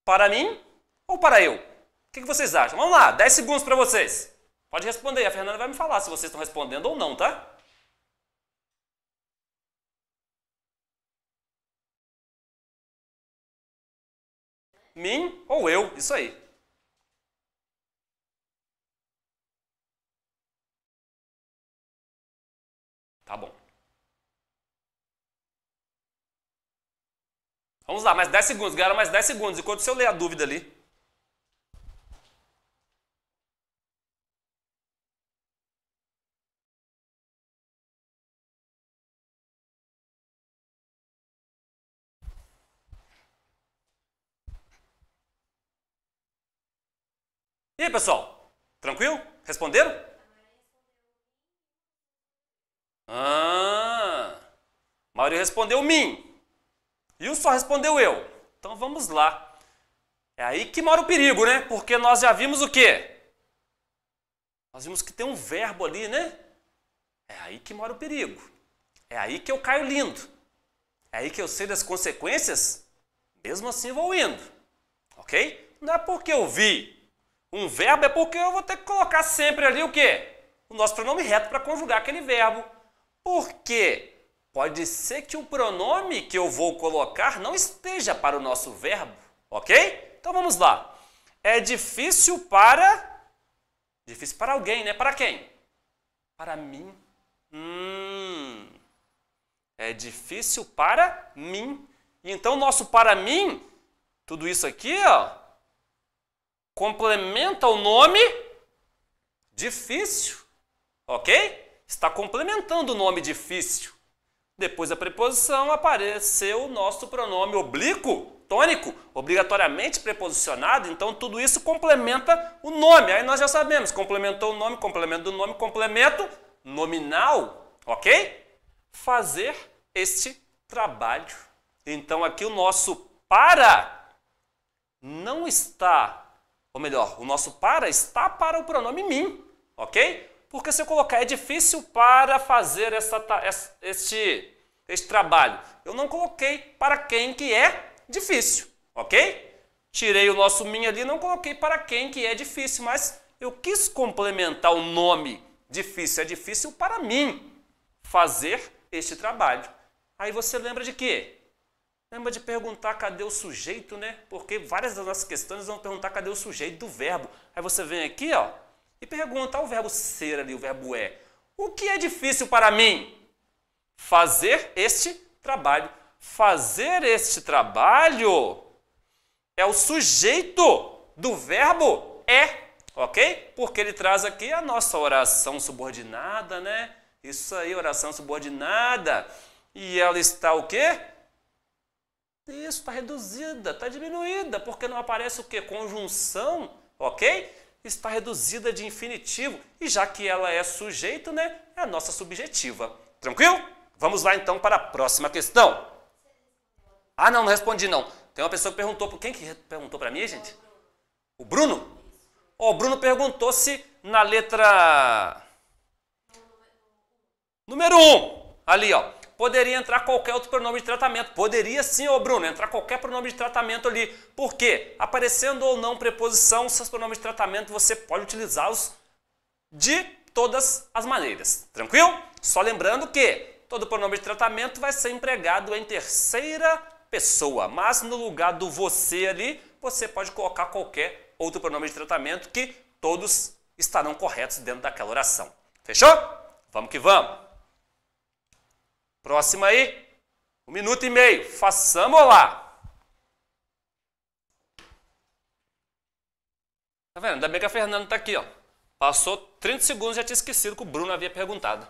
Para mim ou para eu? O que vocês acham? Vamos lá, 10 segundos para vocês. Pode responder, a Fernanda vai me falar se vocês estão respondendo ou não, tá? Mim ou eu, isso aí. Tá bom. Vamos lá, mais 10 segundos, galera, mais 10 segundos, enquanto se eu ler a dúvida ali. E aí, pessoal? Tranquilo? Responderam? Ah, Mário respondeu mim. E o só respondeu eu. Então vamos lá. É aí que mora o perigo, né? Porque nós já vimos o quê? Nós vimos que tem um verbo ali, né? É aí que mora o perigo. É aí que eu caio lindo. É aí que eu sei das consequências. Mesmo assim, vou indo. Ok? Não é porque eu vi um verbo é porque eu vou ter que colocar sempre ali o quê? O nosso pronome reto para conjugar aquele verbo. Porque pode ser que o pronome que eu vou colocar não esteja para o nosso verbo, ok? Então vamos lá. É difícil para. Difícil para alguém, né? Para quem? Para mim. Hum. É difícil para mim. E então nosso para mim, tudo isso aqui, ó, complementa o nome difícil, ok? Está complementando o nome difícil. Depois da preposição apareceu o nosso pronome oblíquo, tônico, obrigatoriamente preposicionado, então tudo isso complementa o nome. Aí nós já sabemos, complementou o nome, complemento do nome, complemento nominal, ok? Fazer este trabalho. Então aqui o nosso para não está ou melhor, o nosso para está para o pronome mim, ok? Porque se eu colocar é difícil para fazer essa, este, este trabalho, eu não coloquei para quem que é difícil, ok? Tirei o nosso mim ali, não coloquei para quem que é difícil, mas eu quis complementar o nome difícil. É difícil para mim fazer este trabalho. Aí você lembra de quê? Lembra de perguntar cadê o sujeito, né? Porque várias das nossas questões vão perguntar cadê o sujeito do verbo. Aí você vem aqui, ó, e pergunta o verbo ser ali, o verbo é. O que é difícil para mim? Fazer este trabalho. Fazer este trabalho é o sujeito do verbo é, ok? Porque ele traz aqui a nossa oração subordinada, né? Isso aí, oração subordinada. E ela está o quê? Isso está reduzida, está diminuída, porque não aparece o que? Conjunção, ok? Está reduzida de infinitivo. E já que ela é sujeito, né? É a nossa subjetiva. Tranquilo? Vamos lá então para a próxima questão. Ah, não, não respondi não. Tem uma pessoa que perguntou, quem que perguntou para mim, gente? O Bruno? Oh, o Bruno perguntou se na letra número 1, um, ali ó, poderia entrar qualquer outro pronome de tratamento. Poderia sim, ô Bruno, entrar qualquer pronome de tratamento ali. Por quê? Aparecendo ou não preposição, seus pronomes de tratamento você pode utilizá-los de todas as maneiras. Tranquilo? Só lembrando que todo pronome de tratamento vai ser empregado em terceira pessoa, mas no lugar do você ali, você pode colocar qualquer outro pronome de tratamento que todos estarão corretos dentro daquela oração. Fechou? Vamos que vamos! Próxima aí. Um minuto e meio. Façamos lá. Tá vendo? Ainda bem que a Fernanda tá aqui, ó. Passou 30 segundos e já tinha esquecido que o Bruno havia perguntado.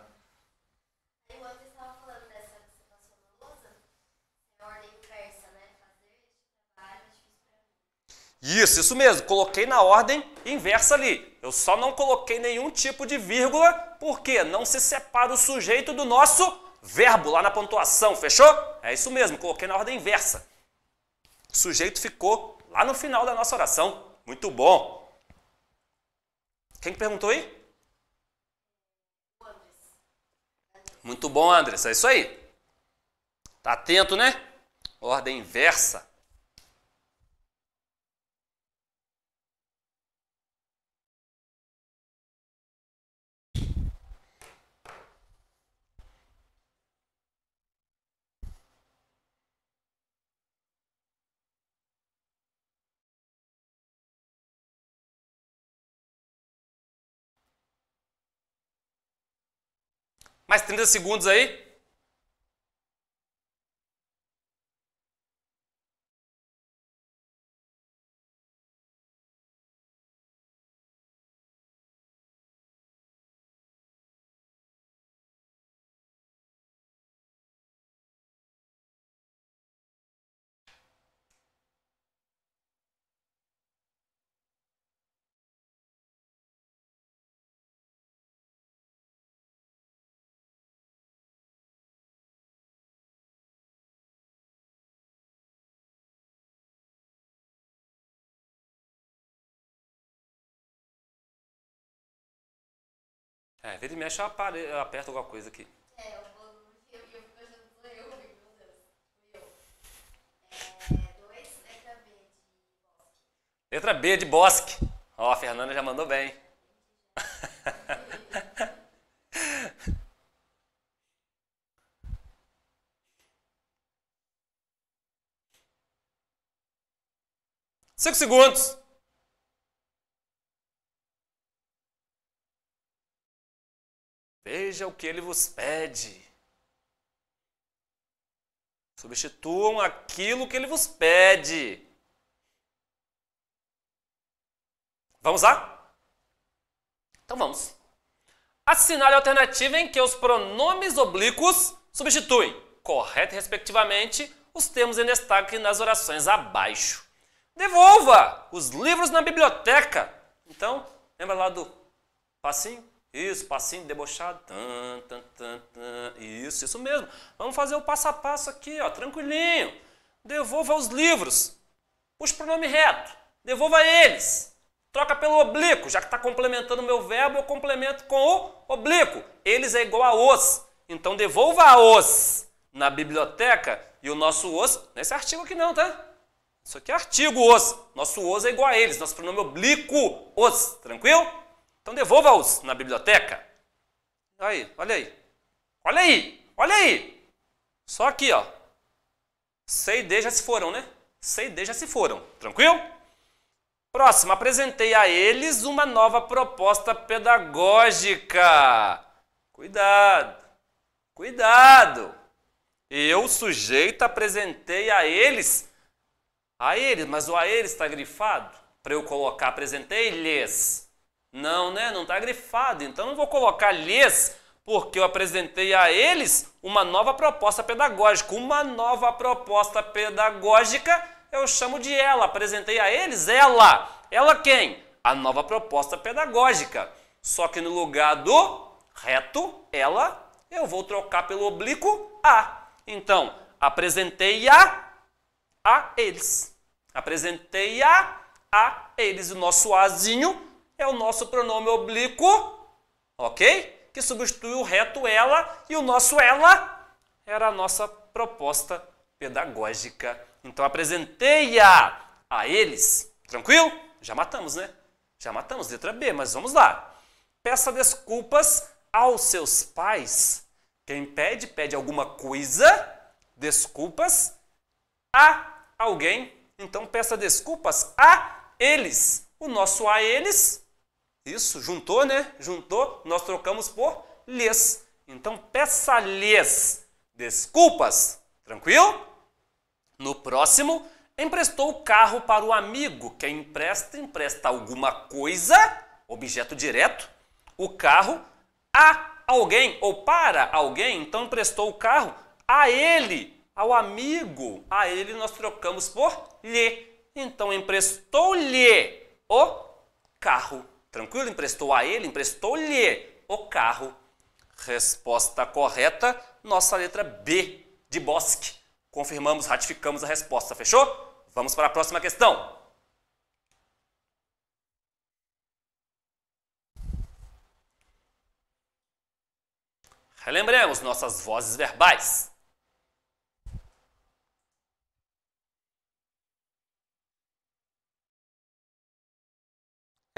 Isso, isso mesmo. Coloquei na ordem inversa ali. Eu só não coloquei nenhum tipo de vírgula, porque não se separa o sujeito do nosso verbo lá na pontuação, fechou? É isso mesmo, coloquei na ordem inversa. O sujeito ficou lá no final da nossa oração. Muito bom. Quem perguntou aí? Muito bom, Andressa. É isso aí. Tá atento, né? Ordem inversa. Mais 30 segundos aí. É, vira e mexe, eu, eu aperto alguma coisa aqui. É, eu vou. Eu, eu eu, É, dois, letra B de bosque. Letra B de bosque. Ó, a Fernanda já mandou bem. Cinco segundos. seja o que ele vos pede. Substituam aquilo que ele vos pede. Vamos lá? Então vamos. Assinale a alternativa em que os pronomes oblíquos substituem, correto e respectivamente, os termos em destaque nas orações abaixo. Devolva os livros na biblioteca. Então, lembra lá do passinho? Isso, passinho debochado. Tan, tan, tan, tan. Isso, isso mesmo. Vamos fazer o passo a passo aqui, ó, tranquilinho. Devolva os livros. Puxa o pronome reto. Devolva eles. Troca pelo oblíquo. Já que está complementando o meu verbo, eu complemento com o oblíquo. Eles é igual a os. Então devolva a os na biblioteca e o nosso os. nesse artigo aqui não, tá? Isso aqui é artigo os. Nosso os é igual a eles. Nosso pronome é oblíquo os. Tranquilo? Então devolva-os na biblioteca. Aí, olha aí. Olha aí, olha aí. Só aqui, ó. C e D já se foram, né? C e D já se foram. Tranquilo? Próximo, apresentei a eles uma nova proposta pedagógica. Cuidado. Cuidado. Eu, sujeito, apresentei a eles. A eles, mas o a eles está grifado para eu colocar apresentei-lhes. Não, né? Não está grifado. Então não vou colocar lhes, porque eu apresentei a eles uma nova proposta pedagógica. Uma nova proposta pedagógica eu chamo de ela. Apresentei a eles ela. Ela quem? A nova proposta pedagógica. Só que no lugar do reto, ela, eu vou trocar pelo oblíquo a. Então, apresentei a a eles. Apresentei a a eles. O nosso azinho é o nosso pronome oblíquo, ok? Que substitui o reto ela e o nosso ela era a nossa proposta pedagógica. Então apresentei-a a eles. Tranquilo? Já matamos, né? Já matamos, letra B, mas vamos lá. Peça desculpas aos seus pais. Quem pede, pede alguma coisa, desculpas a alguém. Então peça desculpas a eles. O nosso a eles isso, juntou, né? Juntou, nós trocamos por lhes. Então, peça-lhes desculpas. Tranquilo? No próximo, emprestou o carro para o amigo. Quem empresta, empresta alguma coisa, objeto direto, o carro a alguém ou para alguém. Então, emprestou o carro a ele, ao amigo. A ele nós trocamos por lhe. Então, emprestou-lhe o carro. Tranquilo? Emprestou a ele, emprestou-lhe o carro. Resposta correta, nossa letra B de Bosque. Confirmamos, ratificamos a resposta, fechou? Vamos para a próxima questão. Relembremos nossas vozes verbais.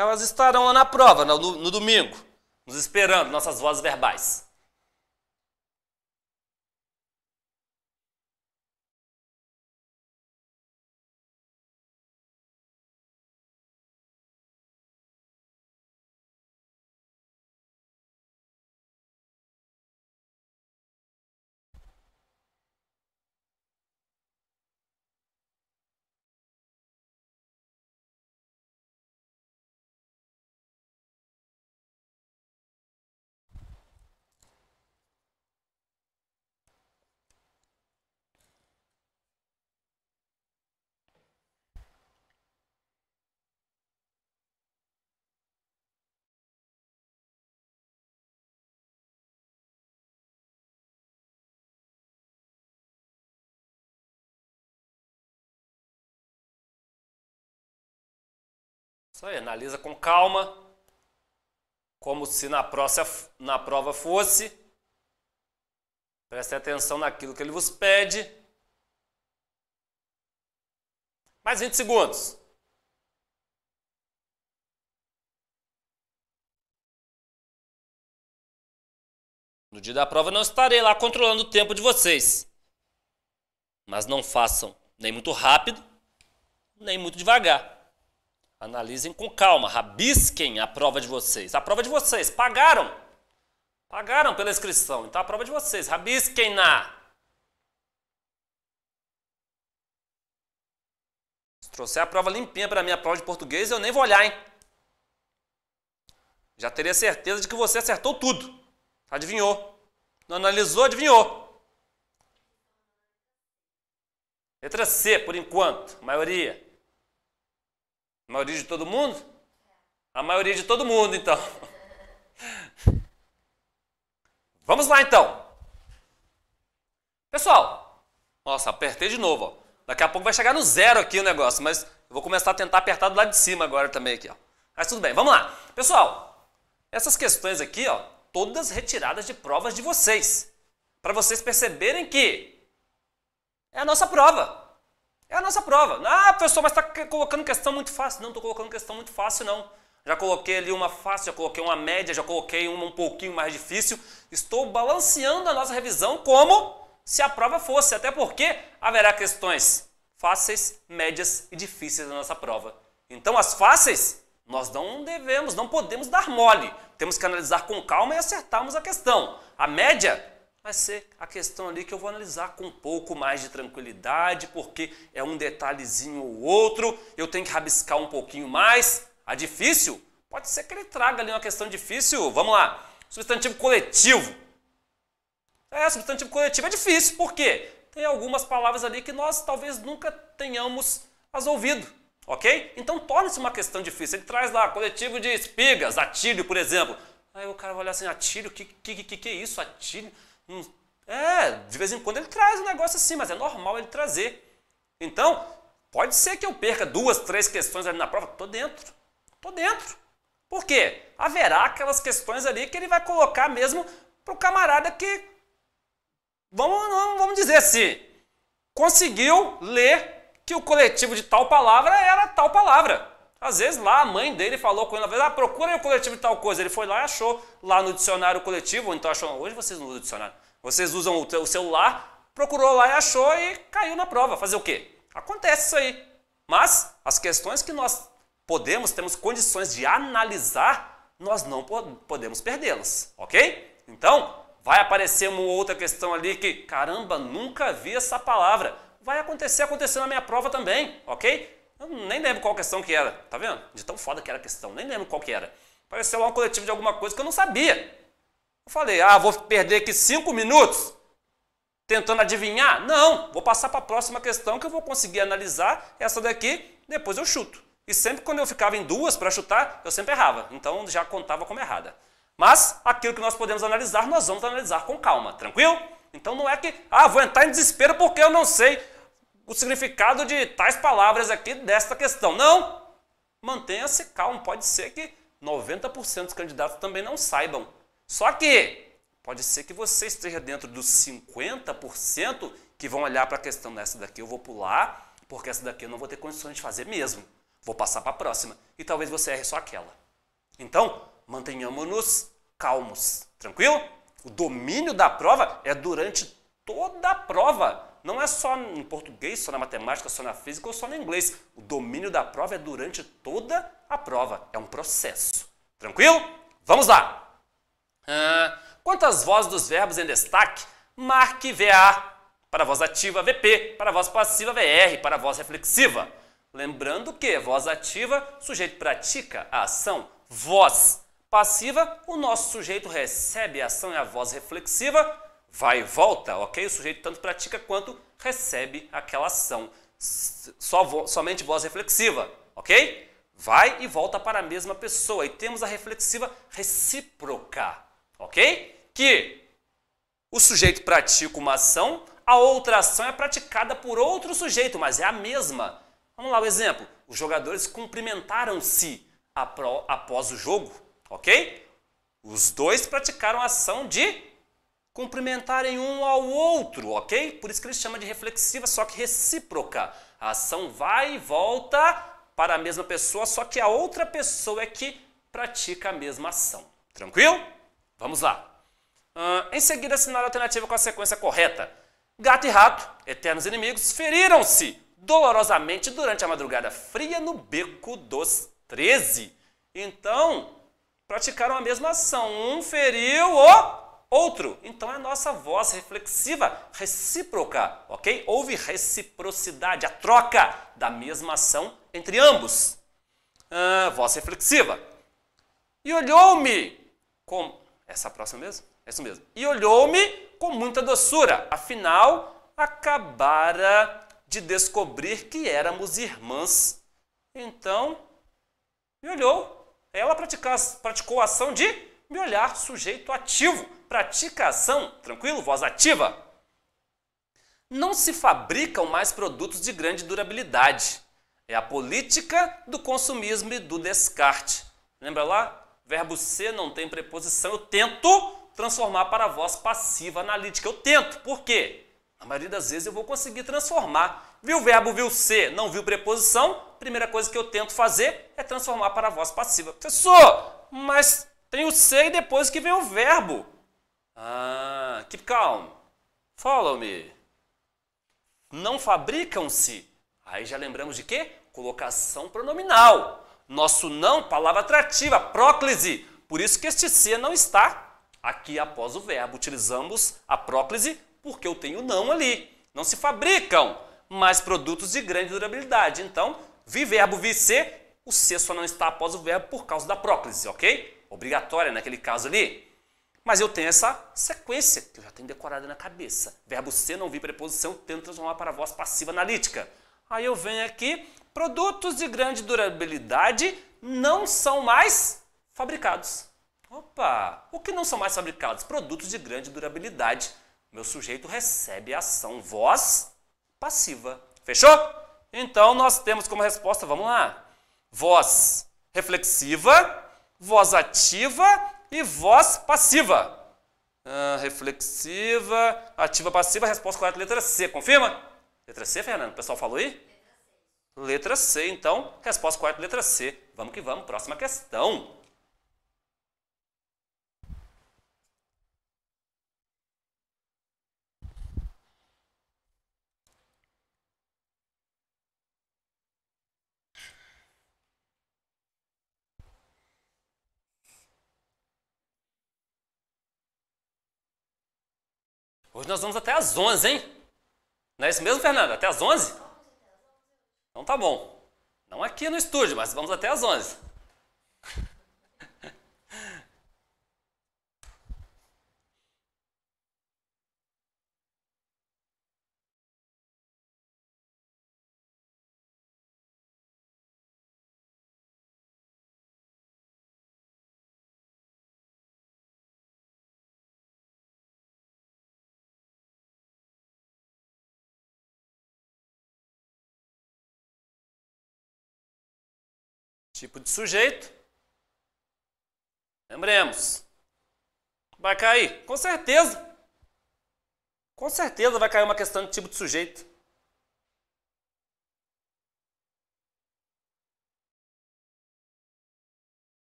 elas estarão lá na prova, no, no domingo, nos esperando, nossas vozes verbais. Isso aí, analisa com calma, como se na, próxima, na prova fosse. Preste atenção naquilo que ele vos pede. Mais 20 segundos. No dia da prova não estarei lá controlando o tempo de vocês. Mas não façam nem muito rápido, nem muito devagar. Analisem com calma, rabisquem a prova de vocês. A prova de vocês, pagaram. Pagaram pela inscrição, então a prova de vocês, rabisquem-na. Se trouxer a prova limpinha para minha prova de português, eu nem vou olhar, hein? Já teria certeza de que você acertou tudo. Adivinhou. Não analisou, adivinhou. Letra C, por enquanto, maioria. A maioria de todo mundo? A maioria de todo mundo, então. Vamos lá, então. Pessoal, nossa, apertei de novo. Ó. Daqui a pouco vai chegar no zero aqui o negócio, mas eu vou começar a tentar apertar do lado de cima agora também aqui, ó. Mas tudo bem, vamos lá. Pessoal, essas questões aqui, ó, todas retiradas de provas de vocês. Para vocês perceberem que é a nossa prova. É a nossa prova. Ah, professor, mas está colocando questão muito fácil. Não estou colocando questão muito fácil, não. Já coloquei ali uma fácil, já coloquei uma média, já coloquei uma um pouquinho mais difícil. Estou balanceando a nossa revisão como se a prova fosse, até porque haverá questões fáceis, médias e difíceis na nossa prova. Então, as fáceis, nós não devemos, não podemos dar mole. Temos que analisar com calma e acertarmos a questão. A média, vai ser a questão ali que eu vou analisar com um pouco mais de tranquilidade, porque é um detalhezinho ou outro, eu tenho que rabiscar um pouquinho mais. A ah, difícil, pode ser que ele traga ali uma questão difícil. Vamos lá. Substantivo coletivo. É, substantivo coletivo é difícil, por quê? Tem algumas palavras ali que nós talvez nunca tenhamos as ouvido, ok? Então torna-se uma questão difícil. Ele traz lá coletivo de espigas, atilho, por exemplo. Aí o cara vai olhar assim, atilho, que que, que, que é isso? Atilho? Hum, é, de vez em quando ele traz um negócio assim, mas é normal ele trazer. Então, pode ser que eu perca duas, três questões ali na prova. Tô dentro. Tô dentro. Por quê? Haverá aquelas questões ali que ele vai colocar mesmo para o camarada que. Vamos, vamos dizer assim. Conseguiu ler que o coletivo de tal palavra era tal palavra. Às vezes lá a mãe dele falou com ele, vez, ah, procura o coletivo de tal coisa. Ele foi lá e achou lá no dicionário coletivo, então achou, hoje vocês não usam o dicionário, vocês usam o, celular, procurou lá e achou e caiu na prova. Fazer o quê? Acontece isso aí. Mas as questões que nós podemos, temos condições de analisar, nós não podemos perdê-las, ok? Então, vai aparecer uma outra questão ali que, caramba, nunca vi essa palavra. Vai acontecer, aconteceu na minha prova também, ok? Eu nem lembro qual questão que era, tá vendo? De tão foda que era a questão, nem lembro qual que era. Pareceu lá um coletivo de alguma coisa que eu não sabia. Eu falei, ah, vou perder aqui cinco minutos tentando adivinhar? Não, vou passar para a próxima questão que eu vou conseguir analisar essa daqui, depois eu chuto. E sempre quando eu ficava em duas para chutar, eu sempre errava. Então já contava como errada. Mas aquilo que nós podemos analisar, nós vamos analisar com calma, tranquilo? Então não é que, ah, vou entrar em desespero porque eu não sei o significado de tais palavras aqui desta questão. Não! Mantenha-se calmo. Pode ser que 90% dos candidatos também não saibam. Só que pode ser que você esteja dentro dos 50% que vão olhar para a questão dessa daqui eu vou pular, porque essa daqui eu não vou ter condições de fazer mesmo. Vou passar para a próxima. E talvez você erre só aquela. Então, mantenhamos-nos calmos. Tranquilo? O domínio da prova é durante toda a prova não é só em português, só na matemática, só na física ou só no inglês. O domínio da prova é durante toda a prova. É um processo. Tranquilo? Vamos lá! Ah, quantas vozes dos verbos em destaque? Marque VA para voz ativa, VP para voz passiva, VR para voz reflexiva. Lembrando que voz ativa, sujeito pratica a ação. Voz passiva, o nosso sujeito recebe a ação e a voz reflexiva vai e volta, ok? O sujeito tanto pratica quanto recebe aquela ação. Só vo, somente voz reflexiva, ok? Vai e volta para a mesma pessoa. E temos a reflexiva recíproca, ok? Que o sujeito pratica uma ação, a outra ação é praticada por outro sujeito, mas é a mesma. Vamos lá, o um exemplo. Os jogadores cumprimentaram-se após o jogo, ok? Os dois praticaram a ação de cumprimentarem um ao outro, ok? Por isso que ele chama de reflexiva, só que recíproca. A ação vai e volta para a mesma pessoa, só que a outra pessoa é que pratica a mesma ação. Tranquilo? Vamos lá. Uh, em seguida, assinale a alternativa com a sequência correta. Gato e rato, eternos inimigos, feriram-se dolorosamente durante a madrugada fria no beco dos 13. Então, praticaram a mesma ação. Um feriu o outro. Então é a nossa voz reflexiva recíproca, ok? Houve reciprocidade, a troca da mesma ação entre ambos. Ah, voz reflexiva. E olhou-me com. Essa próxima mesmo? É isso mesmo. E olhou-me com muita doçura. Afinal, acabara de descobrir que éramos irmãs. Então, me olhou. Ela praticou a ação de me olhar, sujeito ativo pratica a ação, tranquilo? Voz ativa. Não se fabricam mais produtos de grande durabilidade. É a política do consumismo e do descarte. Lembra lá? Verbo ser não tem preposição. Eu tento transformar para a voz passiva analítica. Eu tento. Por quê? A maioria das vezes eu vou conseguir transformar. Viu o verbo, viu ser, não viu preposição? Primeira coisa que eu tento fazer é transformar para a voz passiva. Professor, mas tem o ser e depois que vem o verbo. Ah, keep calm. Follow me. Não fabricam-se. Aí já lembramos de quê? Colocação pronominal. Nosso não, palavra atrativa, próclise. Por isso que este C não está aqui após o verbo. Utilizamos a próclise porque eu tenho não ali. Não se fabricam, mais produtos de grande durabilidade. Então, vi verbo vi ser, o C só não está após o verbo por causa da próclise, ok? Obrigatória naquele caso ali. Mas eu tenho essa sequência que eu já tenho decorada na cabeça. Verbo ser, não vi preposição, tento transformar para voz passiva analítica. Aí eu venho aqui, produtos de grande durabilidade não são mais fabricados. Opa! O que não são mais fabricados? Produtos de grande durabilidade. Meu sujeito recebe a ação voz passiva. Fechou? Então nós temos como resposta, vamos lá. Voz reflexiva, voz ativa e voz passiva. Ah, reflexiva, ativa passiva, resposta correta, letra C. Confirma? Letra C, Fernando? O pessoal falou aí? Letra C, então, resposta correta, letra C. Vamos que vamos, próxima questão. Hoje nós vamos até às 11, hein? Não é isso mesmo, Fernanda? Até às 11? Então tá bom. Não aqui no estúdio, mas vamos até às 11. tipo de sujeito. Lembremos. Vai cair? Com certeza. Com certeza vai cair uma questão de tipo de sujeito.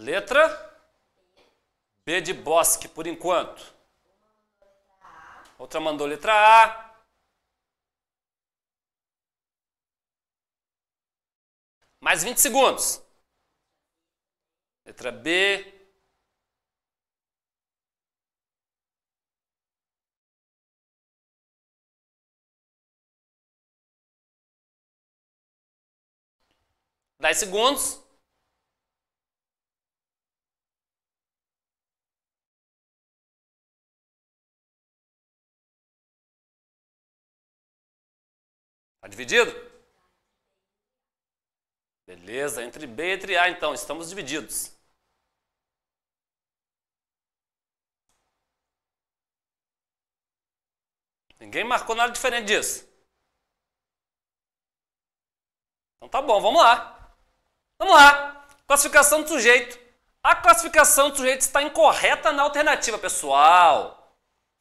Letra B de bosque, por enquanto. Outra mandou letra A. Mais 20 segundos. Letra B. Dez segundos. Tá dividido? Beleza, entre B e entre A então, estamos divididos. Ninguém marcou nada diferente disso. Então tá bom, vamos lá. Vamos lá. Classificação do sujeito. A classificação do sujeito está incorreta na alternativa, pessoal.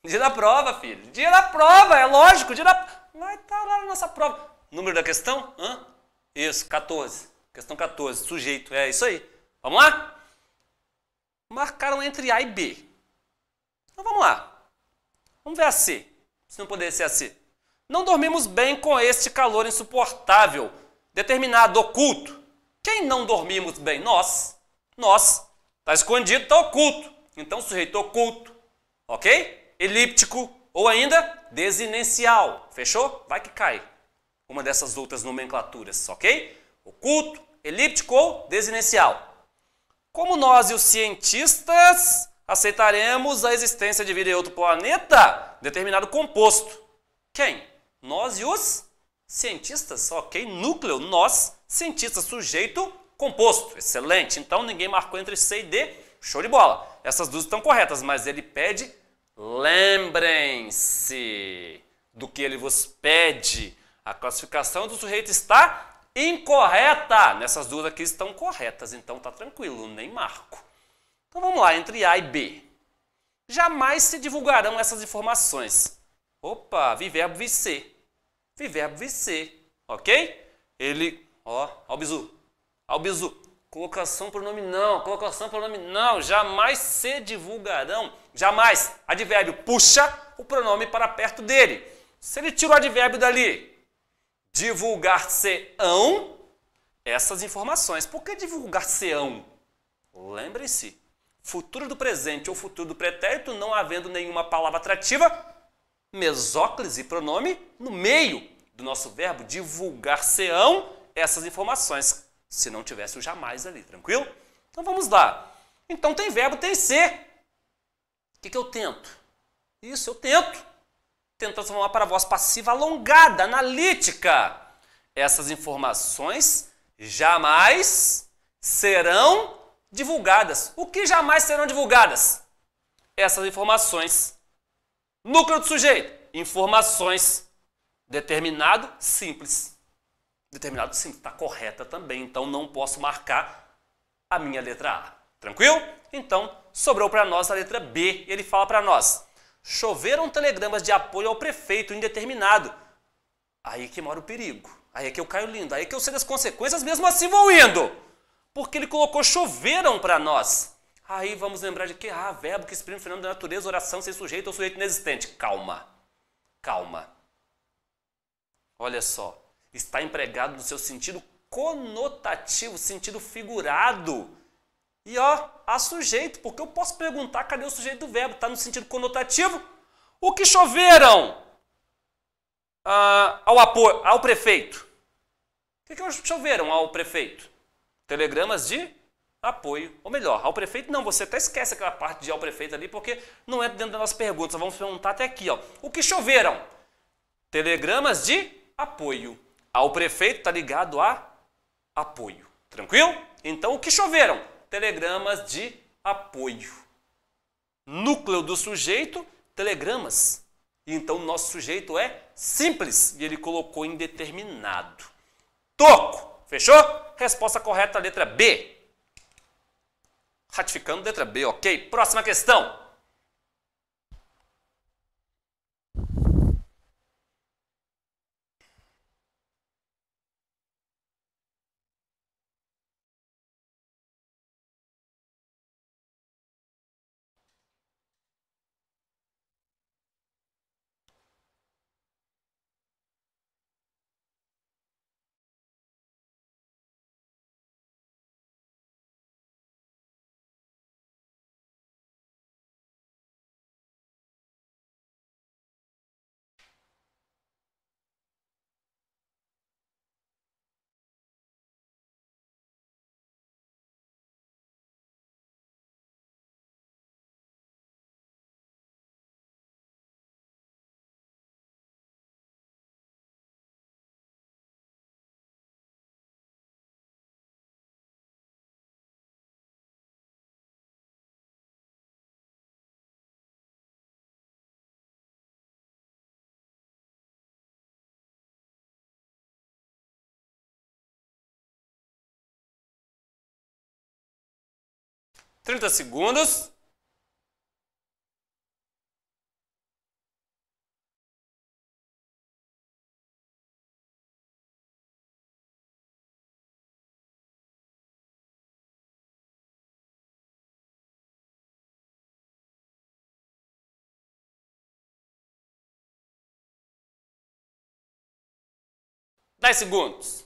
Dia da prova, filho. Dia da prova, é lógico. Dia da... Vai estar tá lá na nossa prova. Número da questão? Hã? Isso, 14. Questão 14, sujeito. É isso aí. Vamos lá? Marcaram entre A e B. Então vamos lá. Vamos ver a C. Se não poder ser a C. Não dormimos bem com este calor insuportável, determinado, oculto. Quem não dormimos bem? Nós. Nós. Está escondido, está oculto. Então, sujeito oculto. Ok? Elíptico. Ou ainda, desinencial. Fechou? Vai que cai. Uma dessas outras nomenclaturas, ok? Oculto, elíptico ou desinencial. Como nós e os cientistas aceitaremos a existência de vida em outro planeta? Determinado composto. Quem? Nós e os cientistas, ok? Núcleo, nós, cientistas sujeito, composto. Excelente. Então ninguém marcou entre C e D. Show de bola. Essas duas estão corretas, mas ele pede Lembrem-se do que ele vos pede. A classificação do sujeito está incorreta. Nessas duas aqui estão corretas, então tá tranquilo, nem marco. Então vamos lá, entre A e B. Jamais se divulgarão essas informações. Opa, vi verbo vi ser. Vi verbo vi ser, ok? Ele, ó, o bizu, o bizu. Colocação pronominal, colocação pronominal. Jamais se divulgarão Jamais. Advérbio puxa o pronome para perto dele. Se ele tira o advérbio dali, divulgar-se-ão essas informações. Por que divulgar-se-ão? lembre se futuro do presente ou futuro do pretérito, não havendo nenhuma palavra atrativa, mesóclise, pronome, no meio do nosso verbo divulgar-se-ão essas informações, se não tivesse o jamais ali, tranquilo? Então vamos lá. Então tem verbo, tem ser que, que eu tento? Isso, eu tento. Tento transformar para a voz passiva alongada, analítica. Essas informações jamais serão divulgadas. O que jamais serão divulgadas? Essas informações. Núcleo do sujeito. Informações. Determinado simples. Determinado simples. Está correta também. Então não posso marcar a minha letra A. Tranquilo? Então sobrou para nós a letra B. Ele fala para nós: choveram telegramas de apoio ao prefeito indeterminado. Aí é que mora o perigo. Aí é que eu caio lindo. Aí é que eu sei das consequências, mesmo assim vou indo. Porque ele colocou choveram para nós. Aí vamos lembrar de que? Ah, verbo que exprime o fenômeno da natureza, oração sem sujeito ou sujeito inexistente. Calma. Calma. Olha só. Está empregado no seu sentido conotativo, sentido figurado. E ó, a sujeito, porque eu posso perguntar cadê o sujeito do verbo? Está no sentido conotativo? O que choveram ah, ao, apor, ao prefeito? O que, que choveram ao prefeito? Telegramas de apoio. Ou melhor, ao prefeito não, você até esquece aquela parte de ao prefeito ali, porque não é dentro das nossas perguntas, vamos perguntar até aqui. Ó. O que choveram? Telegramas de apoio. Ao prefeito está ligado a apoio. Tranquilo? Então, o que choveram? telegramas de apoio. Núcleo do sujeito, telegramas. Então, nosso sujeito é simples e ele colocou indeterminado. Toco. Fechou? Resposta correta, letra B. Ratificando letra B, ok? Próxima questão. 30 segundos. Dez segundos.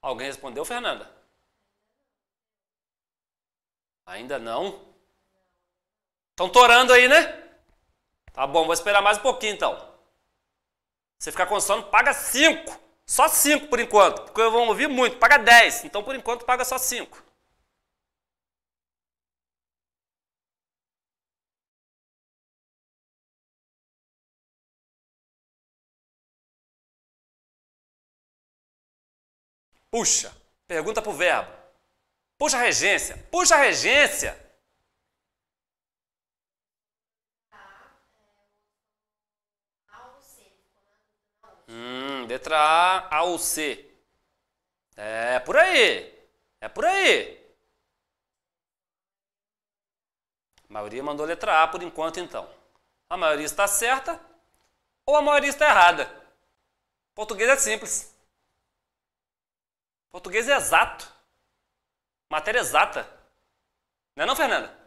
Alguém respondeu, Fernanda? Ainda não? Estão torando aí, né? Tá bom, vou esperar mais um pouquinho então. Você ficar com sono, paga 5. Só 5 por enquanto, porque vou ouvir muito. Paga 10. Então, por enquanto, paga só 5. Puxa, pergunta para o verbo. Puxa a regência, puxa a regência. Hum, letra A, A ou C. É por aí. É por aí. A maioria mandou letra A por enquanto, então. A maioria está certa ou a maioria está errada. Português é simples. Português é exato. Matéria exata. Não é não, Fernanda?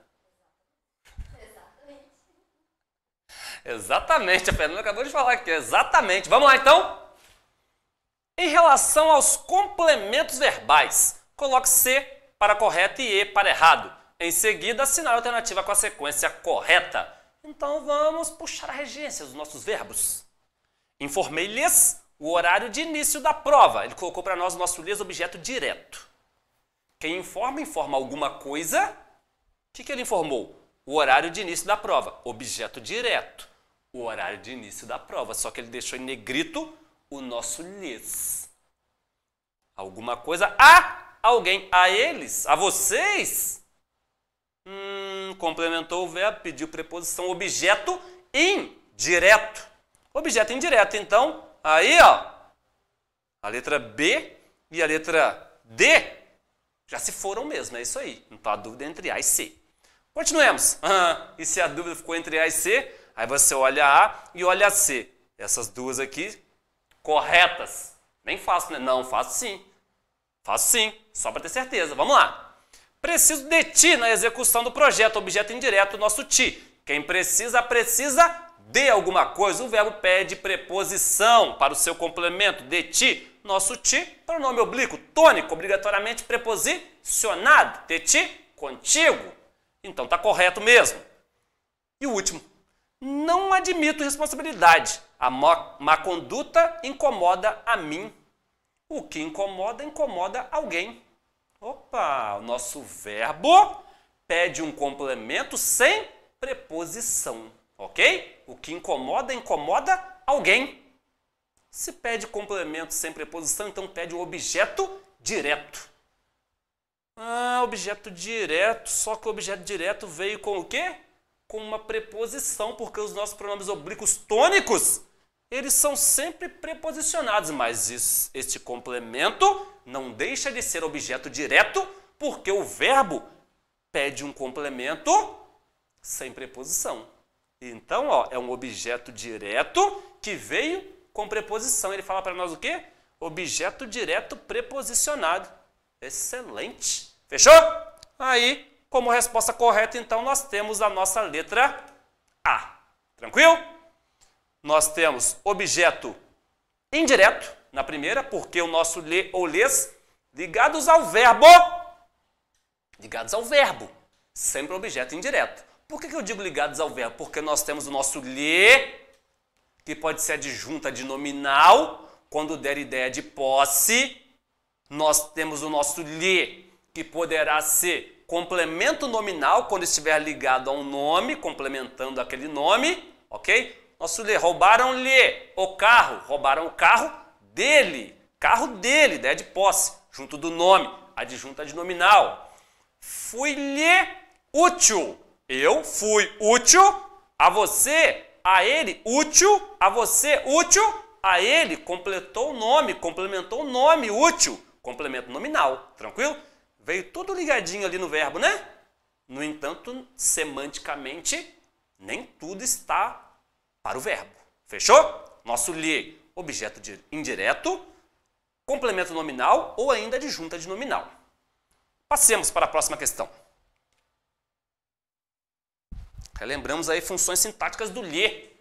Exatamente. exatamente, a Fernanda acabou de falar aqui. Exatamente. Vamos lá então? Em relação aos complementos verbais, coloque C para correto e E para errado. Em seguida, assinale a alternativa com a sequência correta. Então vamos puxar a regência dos nossos verbos. Informei-lhes o horário de início da prova. Ele colocou para nós o nosso lhes objeto direto. Quem informa, informa alguma coisa. O que, que ele informou? O horário de início da prova. Objeto direto. O horário de início da prova. Só que ele deixou em negrito o nosso lhes. Alguma coisa a alguém, a eles, a vocês. Hum, complementou o verbo, pediu preposição, objeto indireto. Objeto indireto, então, aí ó, a letra B e a letra D já se foram mesmo, é isso aí. então a dúvida entre A e C. Continuemos. Uhum. E se a dúvida ficou entre A e C, aí você olha A e olha C. Essas duas aqui, corretas. nem fácil, né? Não, faço sim. Faço sim, só para ter certeza. Vamos lá. Preciso de ti na execução do projeto, objeto indireto, nosso ti. Quem precisa, precisa de alguma coisa. O verbo pede preposição para o seu complemento, de ti. Nosso ti, pronome oblíquo, tônico, obrigatoriamente preposicionado. ti contigo. Então está correto mesmo. E o último. Não admito responsabilidade. A má conduta incomoda a mim. O que incomoda, incomoda alguém. Opa, o nosso verbo pede um complemento sem preposição, ok? O que incomoda, incomoda alguém. Se pede complemento sem preposição, então pede o objeto direto. Ah, objeto direto, só que o objeto direto veio com o quê? Com uma preposição, porque os nossos pronomes oblíquos tônicos, eles são sempre preposicionados, mas isso, este complemento não deixa de ser objeto direto, porque o verbo pede um complemento sem preposição. Então, ó, é um objeto direto que veio com preposição. Ele fala para nós o quê? Objeto direto preposicionado. Excelente. Fechou? Aí, como resposta correta, então, nós temos a nossa letra A. Tranquilo? Nós temos objeto indireto na primeira, porque o nosso lê ou lês ligados ao verbo. Ligados ao verbo. Sempre objeto indireto. Por que, que eu digo ligados ao verbo? Porque nós temos o nosso lê que pode ser adjunta de nominal, quando der ideia de posse. Nós temos o nosso lhe, que poderá ser complemento nominal, quando estiver ligado a um nome, complementando aquele nome, ok? Nosso lhe, roubaram-lhe o carro, roubaram o carro dele, carro dele, ideia de posse, junto do nome, adjunta de nominal. Fui-lhe útil, eu fui útil a você a ele útil, a você útil, a ele completou o nome, complementou o nome útil, complemento nominal, tranquilo? Veio tudo ligadinho ali no verbo, né? No entanto, semanticamente, nem tudo está para o verbo. Fechou? Nosso lhe, objeto de indireto, complemento nominal ou ainda adjunta de nominal. Passemos para a próxima questão. Relembramos aí funções sintáticas do lhe.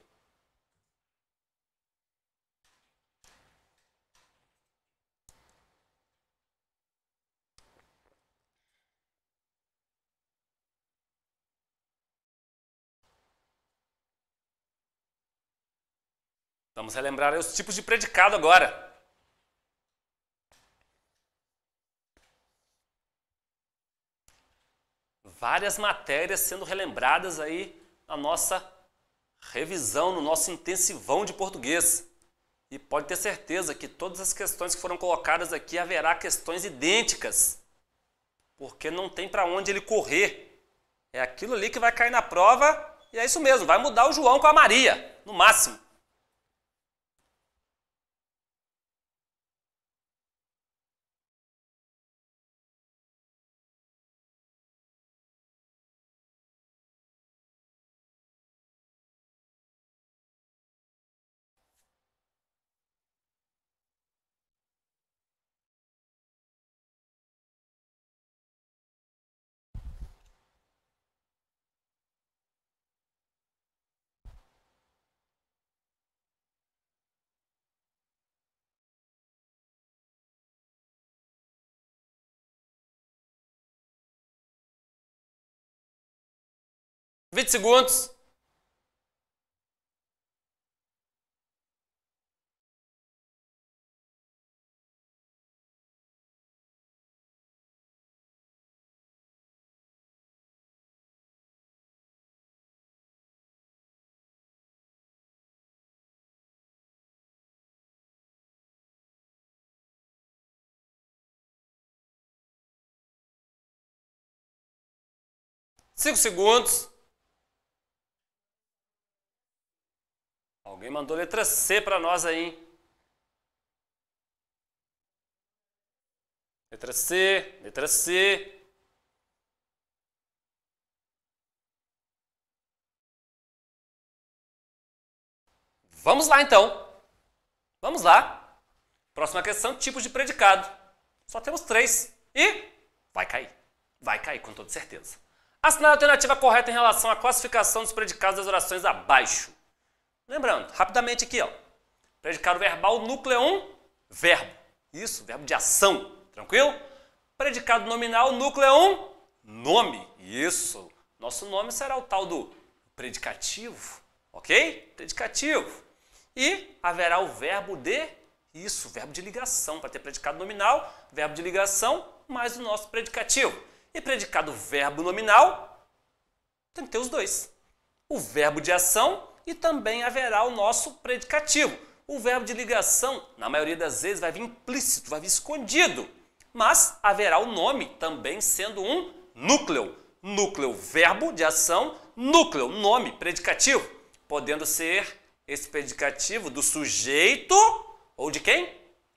Vamos relembrar os tipos de predicado agora. várias matérias sendo relembradas aí na nossa revisão, no nosso intensivão de português. E pode ter certeza que todas as questões que foram colocadas aqui haverá questões idênticas, porque não tem para onde ele correr. É aquilo ali que vai cair na prova e é isso mesmo, vai mudar o João com a Maria, no máximo. 20 segundos. Cinco segundos. Alguém mandou letra C para nós aí, hein? Letra C, letra C. Vamos lá então. Vamos lá. Próxima questão, tipo de predicado. Só temos três. E vai cair. Vai cair, com toda certeza. Assinale a alternativa correta em relação à classificação dos predicados das orações abaixo. Lembrando, rapidamente aqui, ó. Predicado verbal, núcleo é um verbo. Isso, verbo de ação. Tranquilo? Predicado nominal, núcleo é um nome. Isso. Nosso nome será o tal do predicativo, ok? Predicativo. E haverá o verbo de, isso, verbo de ligação. Para ter predicado nominal, verbo de ligação, mais o nosso predicativo. E predicado verbo nominal, tem que ter os dois. O verbo de ação e também haverá o nosso predicativo. O verbo de ligação, na maioria das vezes, vai vir implícito, vai vir escondido. Mas haverá o nome também sendo um núcleo. Núcleo, verbo de ação, núcleo, nome, predicativo. Podendo ser esse predicativo do sujeito ou de quem?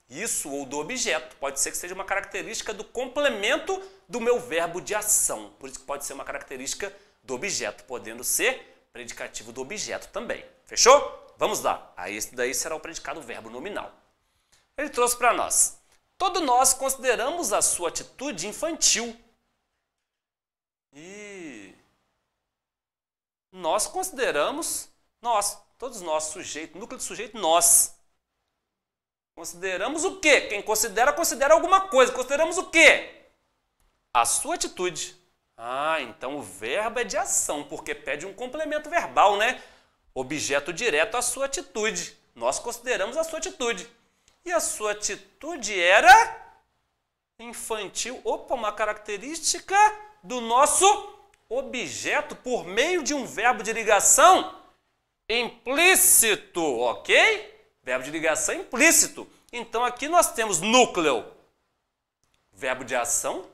Isso ou do objeto. Pode ser que seja uma característica do complemento do meu verbo de ação. Por isso que pode ser uma característica do objeto, podendo ser predicativo do objeto também. Fechou? Vamos lá. Aí esse daí será o predicado verbo nominal. Ele trouxe para nós. Todo nós consideramos a sua atitude infantil. E nós consideramos, nós, todos nós, sujeito, núcleo do sujeito, nós. Consideramos o quê? Quem considera, considera alguma coisa. Consideramos o quê? A sua atitude. Ah, então o verbo é de ação, porque pede um complemento verbal, né? Objeto direto à sua atitude. Nós consideramos a sua atitude. E a sua atitude era infantil. Opa, uma característica do nosso objeto por meio de um verbo de ligação implícito, ok? Verbo de ligação implícito. Então aqui nós temos núcleo, verbo de ação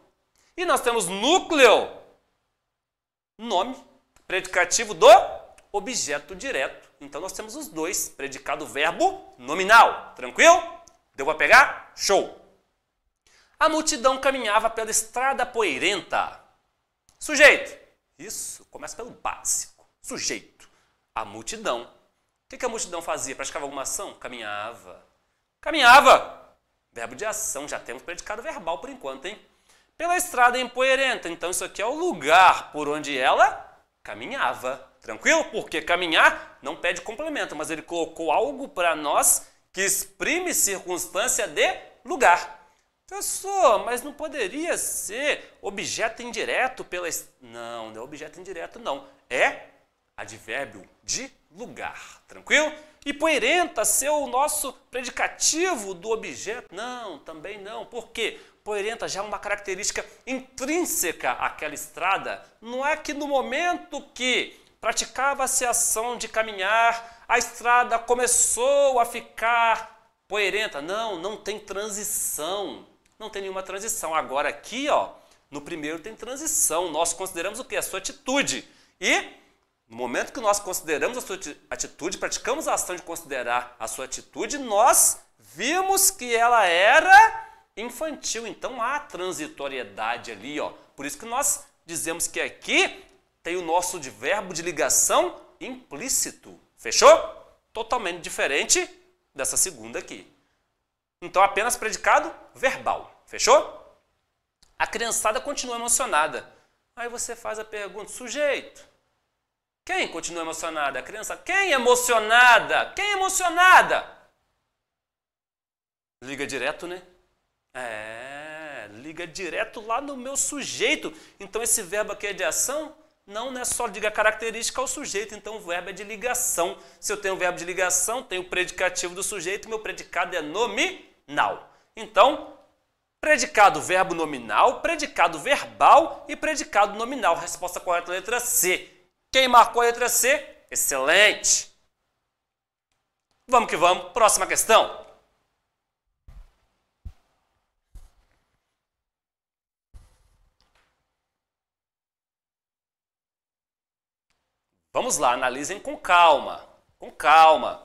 e nós temos núcleo, nome, predicativo do objeto direto. Então nós temos os dois, predicado verbo nominal. Tranquilo? Deu para pegar? Show! A multidão caminhava pela estrada poeirenta. Sujeito. Isso, começa pelo básico. Sujeito. A multidão. O que a multidão fazia? Praticava alguma ação? Caminhava. Caminhava! Verbo de ação, já temos predicado verbal por enquanto, hein? pela estrada empoeirenta. Então, isso aqui é o lugar por onde ela caminhava. Tranquilo? Porque caminhar não pede complemento, mas ele colocou algo para nós que exprime circunstância de lugar. pessoa mas não poderia ser objeto indireto pela. Não, não é objeto indireto, não. É advérbio de lugar. Tranquilo? E poerenta ser o nosso predicativo do objeto? Não, também não. Por quê? poerenta, já é uma característica intrínseca àquela estrada. Não é que no momento que praticava-se a ação de caminhar, a estrada começou a ficar poerenta. Não, não tem transição. Não tem nenhuma transição. Agora aqui, ó, no primeiro tem transição. Nós consideramos o que? A sua atitude. E no momento que nós consideramos a sua atitude, praticamos a ação de considerar a sua atitude, nós vimos que ela era infantil. Então há transitoriedade ali, ó. Por isso que nós dizemos que aqui tem o nosso de verbo de ligação implícito. Fechou? Totalmente diferente dessa segunda aqui. Então apenas predicado verbal. Fechou? A criançada continua emocionada. Aí você faz a pergunta, sujeito. Quem continua emocionada? A criança? Quem emocionada? Quem emocionada? Liga direto, né? É, liga direto lá no meu sujeito. Então esse verbo aqui é de ação, não é só liga característica ao sujeito, então o verbo é de ligação. Se eu tenho um verbo de ligação, tenho o predicativo do sujeito, meu predicado é nominal. Então, predicado verbo nominal, predicado verbal e predicado nominal. Resposta correta letra C. Quem marcou a letra C? Excelente. Vamos que vamos, próxima questão. Vamos lá, analisem com calma, com calma.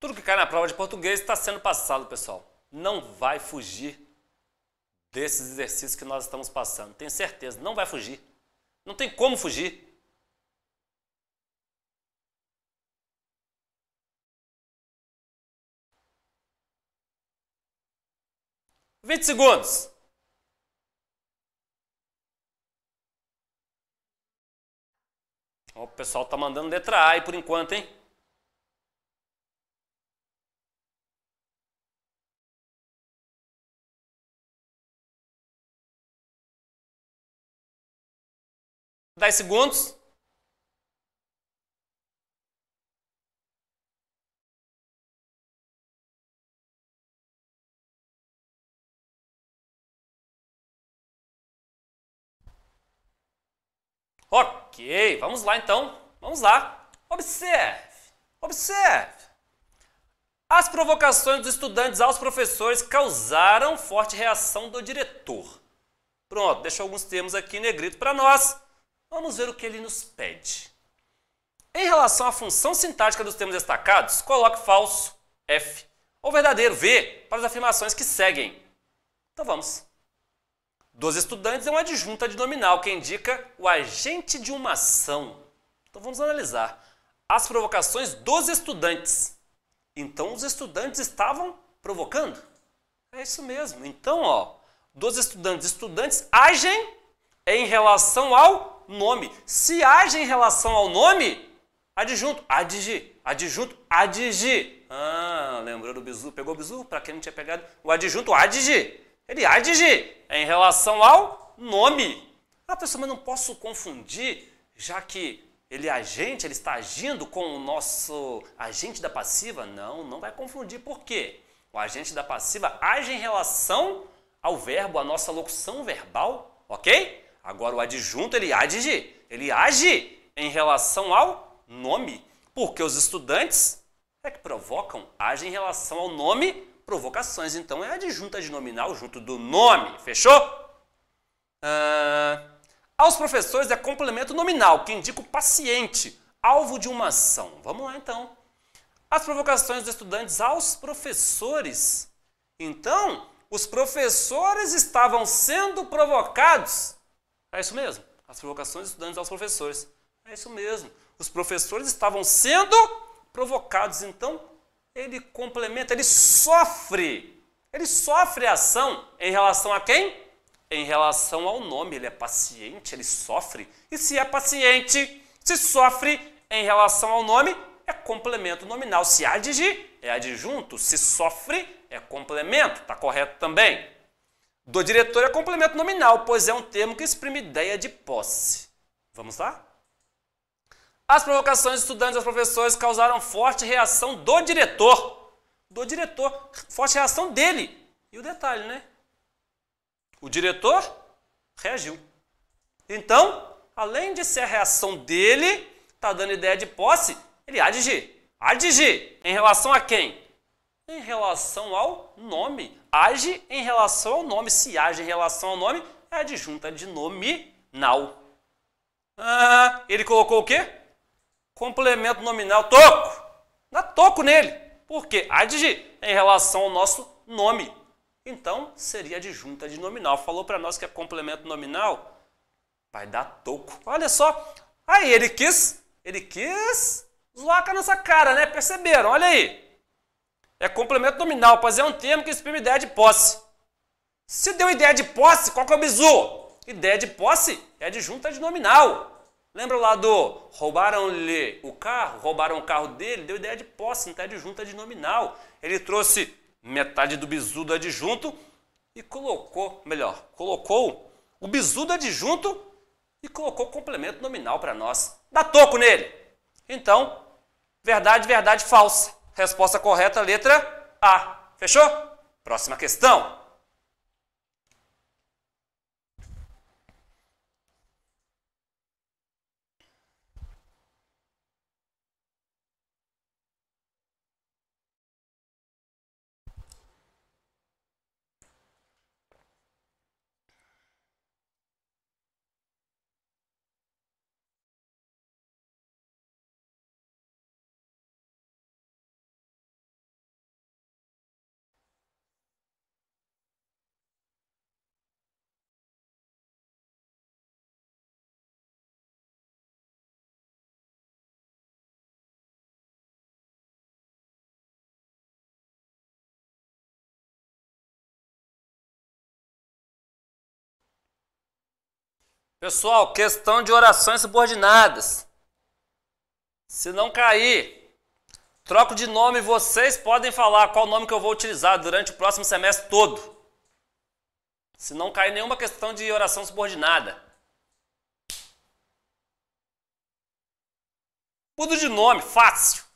Tudo que cai na prova de português está sendo passado, pessoal. Não vai fugir desses exercícios que nós estamos passando. Tenho certeza, não vai fugir. Não tem como fugir. Vinte segundos. O pessoal tá mandando letra A aí por enquanto, hein? 10 segundos. Ok, vamos lá então. Vamos lá. Observe, observe. As provocações dos estudantes aos professores causaram forte reação do diretor. Pronto, deixou alguns termos aqui em negrito para nós. Vamos ver o que ele nos pede. Em relação à função sintática dos termos destacados, coloque falso, F, ou verdadeiro, V, para as afirmações que seguem. Então vamos. Dos estudantes é uma adjunta de nominal que indica o agente de uma ação. Então vamos analisar. As provocações dos estudantes. Então os estudantes estavam provocando? É isso mesmo. Então, ó, dos estudantes, estudantes agem em relação ao nome. Se age em relação ao nome, adjunto, adigi, adjunto, adigi. Ah, lembrou do bizu, pegou o bizu? Para quem não tinha pegado, o adjunto adigi. Ele adigi é em relação ao nome. Ah, pessoal, mas não posso confundir, já que ele é agente, ele está agindo com o nosso agente da passiva? Não, não vai confundir. Por quê? O agente da passiva age em relação ao verbo, à nossa locução verbal, ok? Agora o adjunto ele age, ele age em relação ao nome, porque os estudantes é que provocam, agem em relação ao nome, provocações. Então é adjunta de nominal junto do nome, fechou? Ah, aos professores é complemento nominal, que indica o paciente, alvo de uma ação. Vamos lá então. As provocações dos estudantes aos professores. Então, os professores estavam sendo provocados é isso mesmo. As provocações dos estudantes aos professores. É isso mesmo. Os professores estavam sendo provocados. Então, ele complementa, ele sofre. Ele sofre a ação em relação a quem? Em relação ao nome. Ele é paciente, ele sofre. E se é paciente, se sofre em relação ao nome, é complemento nominal. Se adjetivo, é adjunto. Se sofre, é complemento. Está correto também do diretor é complemento nominal, pois é um termo que exprime ideia de posse. Vamos lá? As provocações de estudantes aos professores causaram forte reação do diretor. Do diretor. Forte reação dele. E o detalhe, né? O diretor reagiu. Então, além de ser a reação dele, tá dando ideia de posse, ele há de agir. Há de agir. Em relação a quem? Em relação ao nome age em relação ao nome. Se age em relação ao nome, é adjunta de nominal. Ah, ele colocou o quê? Complemento nominal toco. Dá toco nele. Por quê? Adji em relação ao nosso nome. Então, seria adjunta de nominal. Falou para nós que é complemento nominal, vai dar toco. Olha só. Aí ele quis, ele quis zoar com a nossa cara, né? Perceberam? Olha aí. É complemento nominal, pois é um termo que exprime ideia de posse. Se deu ideia de posse, qual que é o bizu? Ideia de posse é adjunta de nominal. Lembra lá do roubaram-lhe o carro, roubaram o carro dele, deu ideia de posse, então é adjunta de nominal. Ele trouxe metade do bizu do adjunto e colocou, melhor, colocou o bizu do adjunto e colocou complemento nominal para nós. Dá toco nele. Então, verdade, verdade, falsa. Resposta correta, letra A. Fechou? Próxima questão. Pessoal, questão de orações subordinadas. Se não cair, troco de nome, vocês podem falar qual nome que eu vou utilizar durante o próximo semestre todo. Se não cair nenhuma questão de oração subordinada. Mudo de nome, fácil.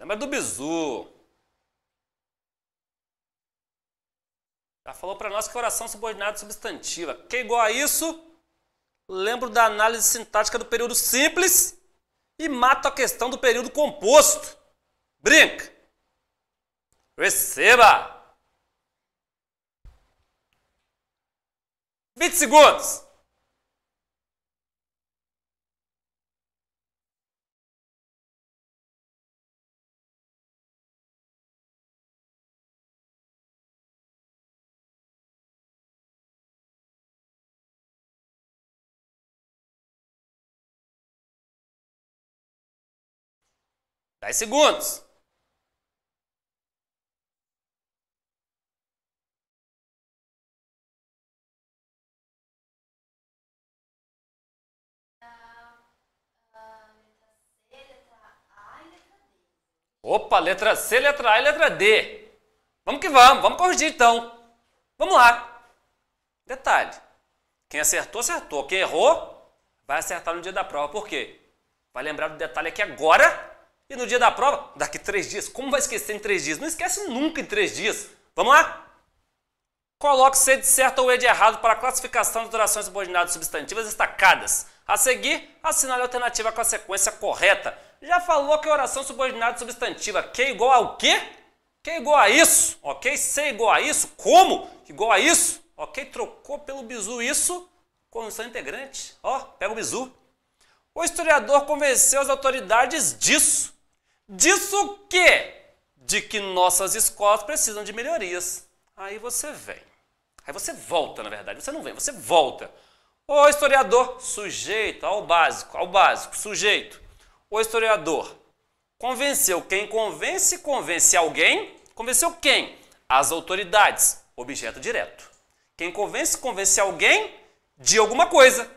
Lembra do bizu. Já falou para nós que oração subordinada é substantiva. Que é igual a isso, lembro da análise sintática do período simples e mato a questão do período composto. Brinca! Receba! 20 segundos! 10 segundos. Opa, letra C, letra A e letra D. Vamos que vamos, vamos corrigir então. Vamos lá. Detalhe, quem acertou, acertou. Quem errou, vai acertar no dia da prova. Por quê? Vai lembrar do detalhe aqui agora e no dia da prova, daqui três dias. Como vai esquecer em três dias? Não esquece nunca em três dias. Vamos lá? Coloque C de certo ou E de errado para a classificação de orações subordinadas substantivas destacadas. A seguir, assinale a alternativa com a sequência correta. Já falou que oração subordinada substantiva Q é igual o quê? Q é igual a isso, ok? C é igual a isso, como? Igual a isso, ok? Trocou pelo bizu isso condição integrante. Ó, pega o bizu. O historiador convenceu as autoridades disso Disso que? De que nossas escolas precisam de melhorias. Aí você vem. Aí você volta, na verdade. Você não vem, você volta. O historiador, sujeito, ao básico, ao básico, sujeito. O historiador convenceu quem convence, convence alguém. Convenceu quem? As autoridades, objeto direto. Quem convence, convence alguém de alguma coisa.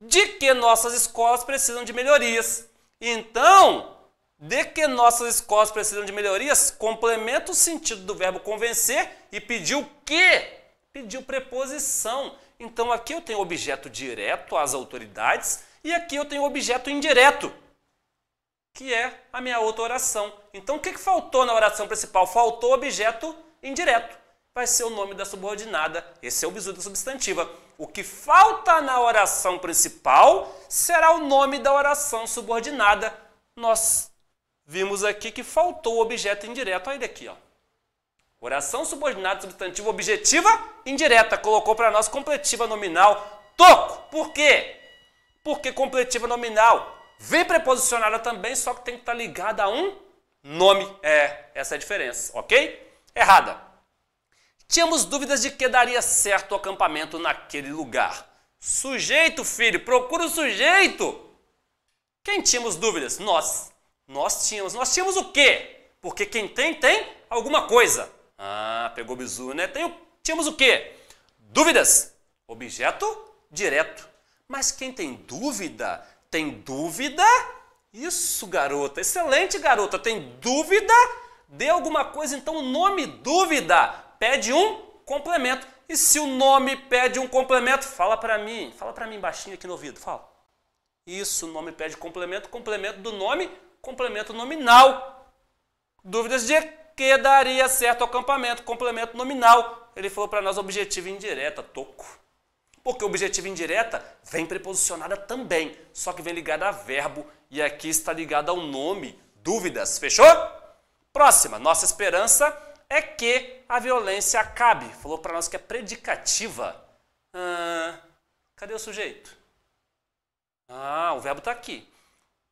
De que nossas escolas precisam de melhorias. Então, de que nossas escolas precisam de melhorias, complementa o sentido do verbo convencer e pediu o quê? Pediu preposição. Então aqui eu tenho objeto direto às autoridades e aqui eu tenho objeto indireto, que é a minha outra oração. Então o que, que faltou na oração principal? Faltou objeto indireto. Vai ser o nome da subordinada. Esse é o bisu da substantiva. O que falta na oração principal será o nome da oração subordinada. Nós vimos aqui que faltou o objeto indireto. Olha ele aqui, ó. Oração subordinada substantivo objetiva indireta. Colocou para nós completiva nominal toco. Por quê? Porque completiva nominal vem preposicionada também, só que tem que estar tá ligada a um nome. É, essa é a diferença, ok? Errada. Tínhamos dúvidas de que daria certo o acampamento naquele lugar. Sujeito, filho, procura o sujeito. Quem tínhamos dúvidas? Nós. Nós tínhamos. Nós tínhamos o quê? Porque quem tem, tem alguma coisa. Ah, pegou bizu, né? Tem, tínhamos o quê? Dúvidas. Objeto direto. Mas quem tem dúvida, tem dúvida? Isso, garota. Excelente, garota. Tem dúvida de alguma coisa, então o nome dúvida pede um complemento. E se o nome pede um complemento, fala para mim, fala para mim baixinho aqui no ouvido, fala. Isso, o nome pede complemento, complemento do nome complemento nominal. Dúvidas de que daria certo acampamento, complemento nominal. Ele falou para nós objetivo indireta, toco. Porque objetivo indireta vem preposicionada também, só que vem ligada a verbo e aqui está ligada ao nome. Dúvidas, fechou? Próxima, nossa esperança é que a violência acabe. Falou para nós que é predicativa. Ah, cadê o sujeito? Ah, o verbo está aqui.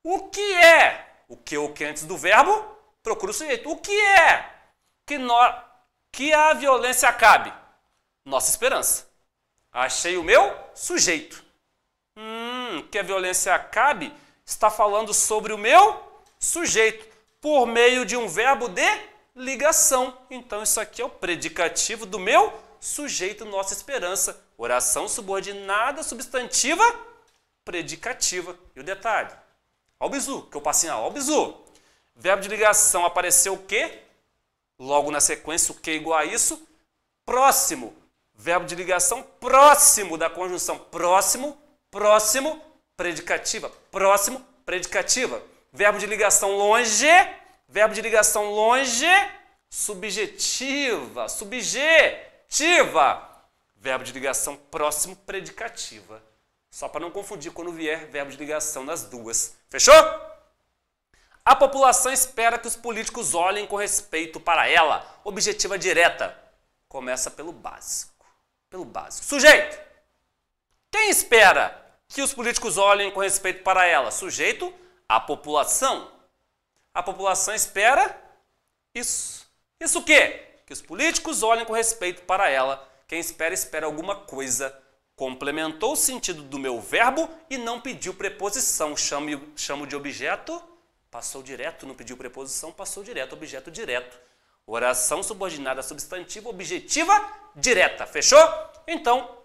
O que é o que o que antes do verbo procura o sujeito. O que é que, no, que a violência acabe? Nossa esperança. Achei o meu sujeito. Hum, que a violência acabe está falando sobre o meu sujeito por meio de um verbo de ligação. Então isso aqui é o predicativo do meu sujeito, nossa esperança. Oração subordinada substantiva predicativa. E o detalhe? Olha o bizu, que eu passei, Olha o bizu. Verbo de ligação apareceu o quê? Logo na sequência, o que igual a isso? Próximo. Verbo de ligação próximo da conjunção próximo, próximo, predicativa. Próximo, predicativa. Verbo de ligação longe, verbo de ligação longe, subjetiva, subjetiva. Verbo de ligação próximo, predicativa. Só para não confundir quando vier verbo de ligação nas duas. Fechou? A população espera que os políticos olhem com respeito para ela. Objetiva direta. Começa pelo básico. Pelo básico. Sujeito. Quem espera que os políticos olhem com respeito para ela? Sujeito, a população. A população espera isso. Isso o quê? Que os políticos olhem com respeito para ela. Quem espera, espera alguma coisa complementou o sentido do meu verbo e não pediu preposição. Chamo, chamo de objeto, passou direto, não pediu preposição, passou direto, objeto direto. Oração subordinada substantiva objetiva direta. Fechou? Então,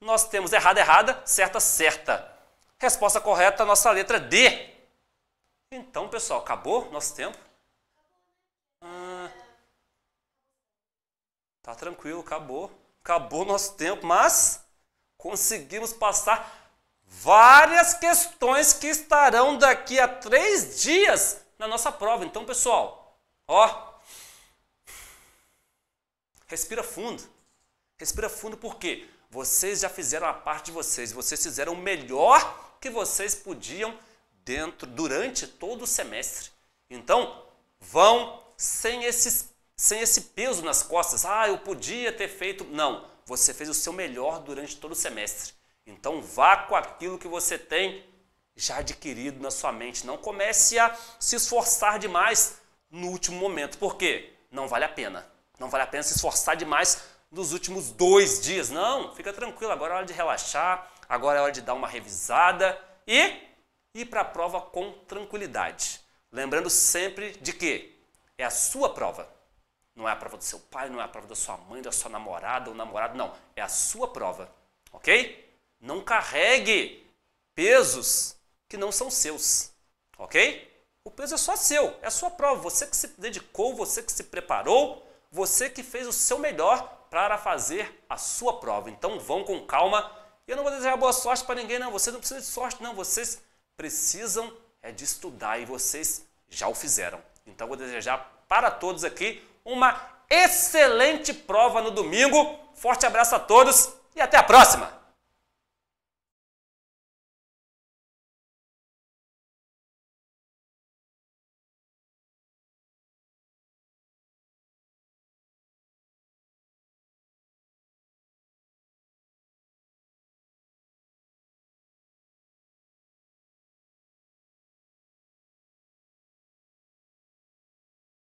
nós temos errada, errada, certa, certa. Resposta correta, nossa letra é D. Então, pessoal, acabou nosso tempo? Ah, tá tranquilo, acabou. Acabou nosso tempo, mas conseguimos passar várias questões que estarão daqui a três dias na nossa prova. Então, pessoal, ó, respira fundo. Respira fundo porque vocês já fizeram a parte de vocês, vocês fizeram o melhor que vocês podiam dentro durante todo o semestre. Então, vão sem esses sem esse peso nas costas. Ah, eu podia ter feito. Não. Você fez o seu melhor durante todo o semestre. Então vá com aquilo que você tem já adquirido na sua mente. Não comece a se esforçar demais no último momento, porque não vale a pena. Não vale a pena se esforçar demais nos últimos dois dias. Não, fica tranquilo, agora é hora de relaxar, agora é hora de dar uma revisada e ir para a prova com tranquilidade. Lembrando sempre de que é a sua prova. Não é a prova do seu pai, não é a prova da sua mãe, da sua namorada ou namorado, não. É a sua prova, ok? Não carregue pesos que não são seus, ok? O peso é só seu, é a sua prova. Você que se dedicou, você que se preparou, você que fez o seu melhor para fazer a sua prova. Então vão com calma. Eu não vou desejar boa sorte para ninguém, não. Vocês não precisam de sorte, não. Vocês precisam é de estudar e vocês já o fizeram. Então vou desejar para todos aqui uma excelente prova no domingo. Forte abraço a todos e até a próxima!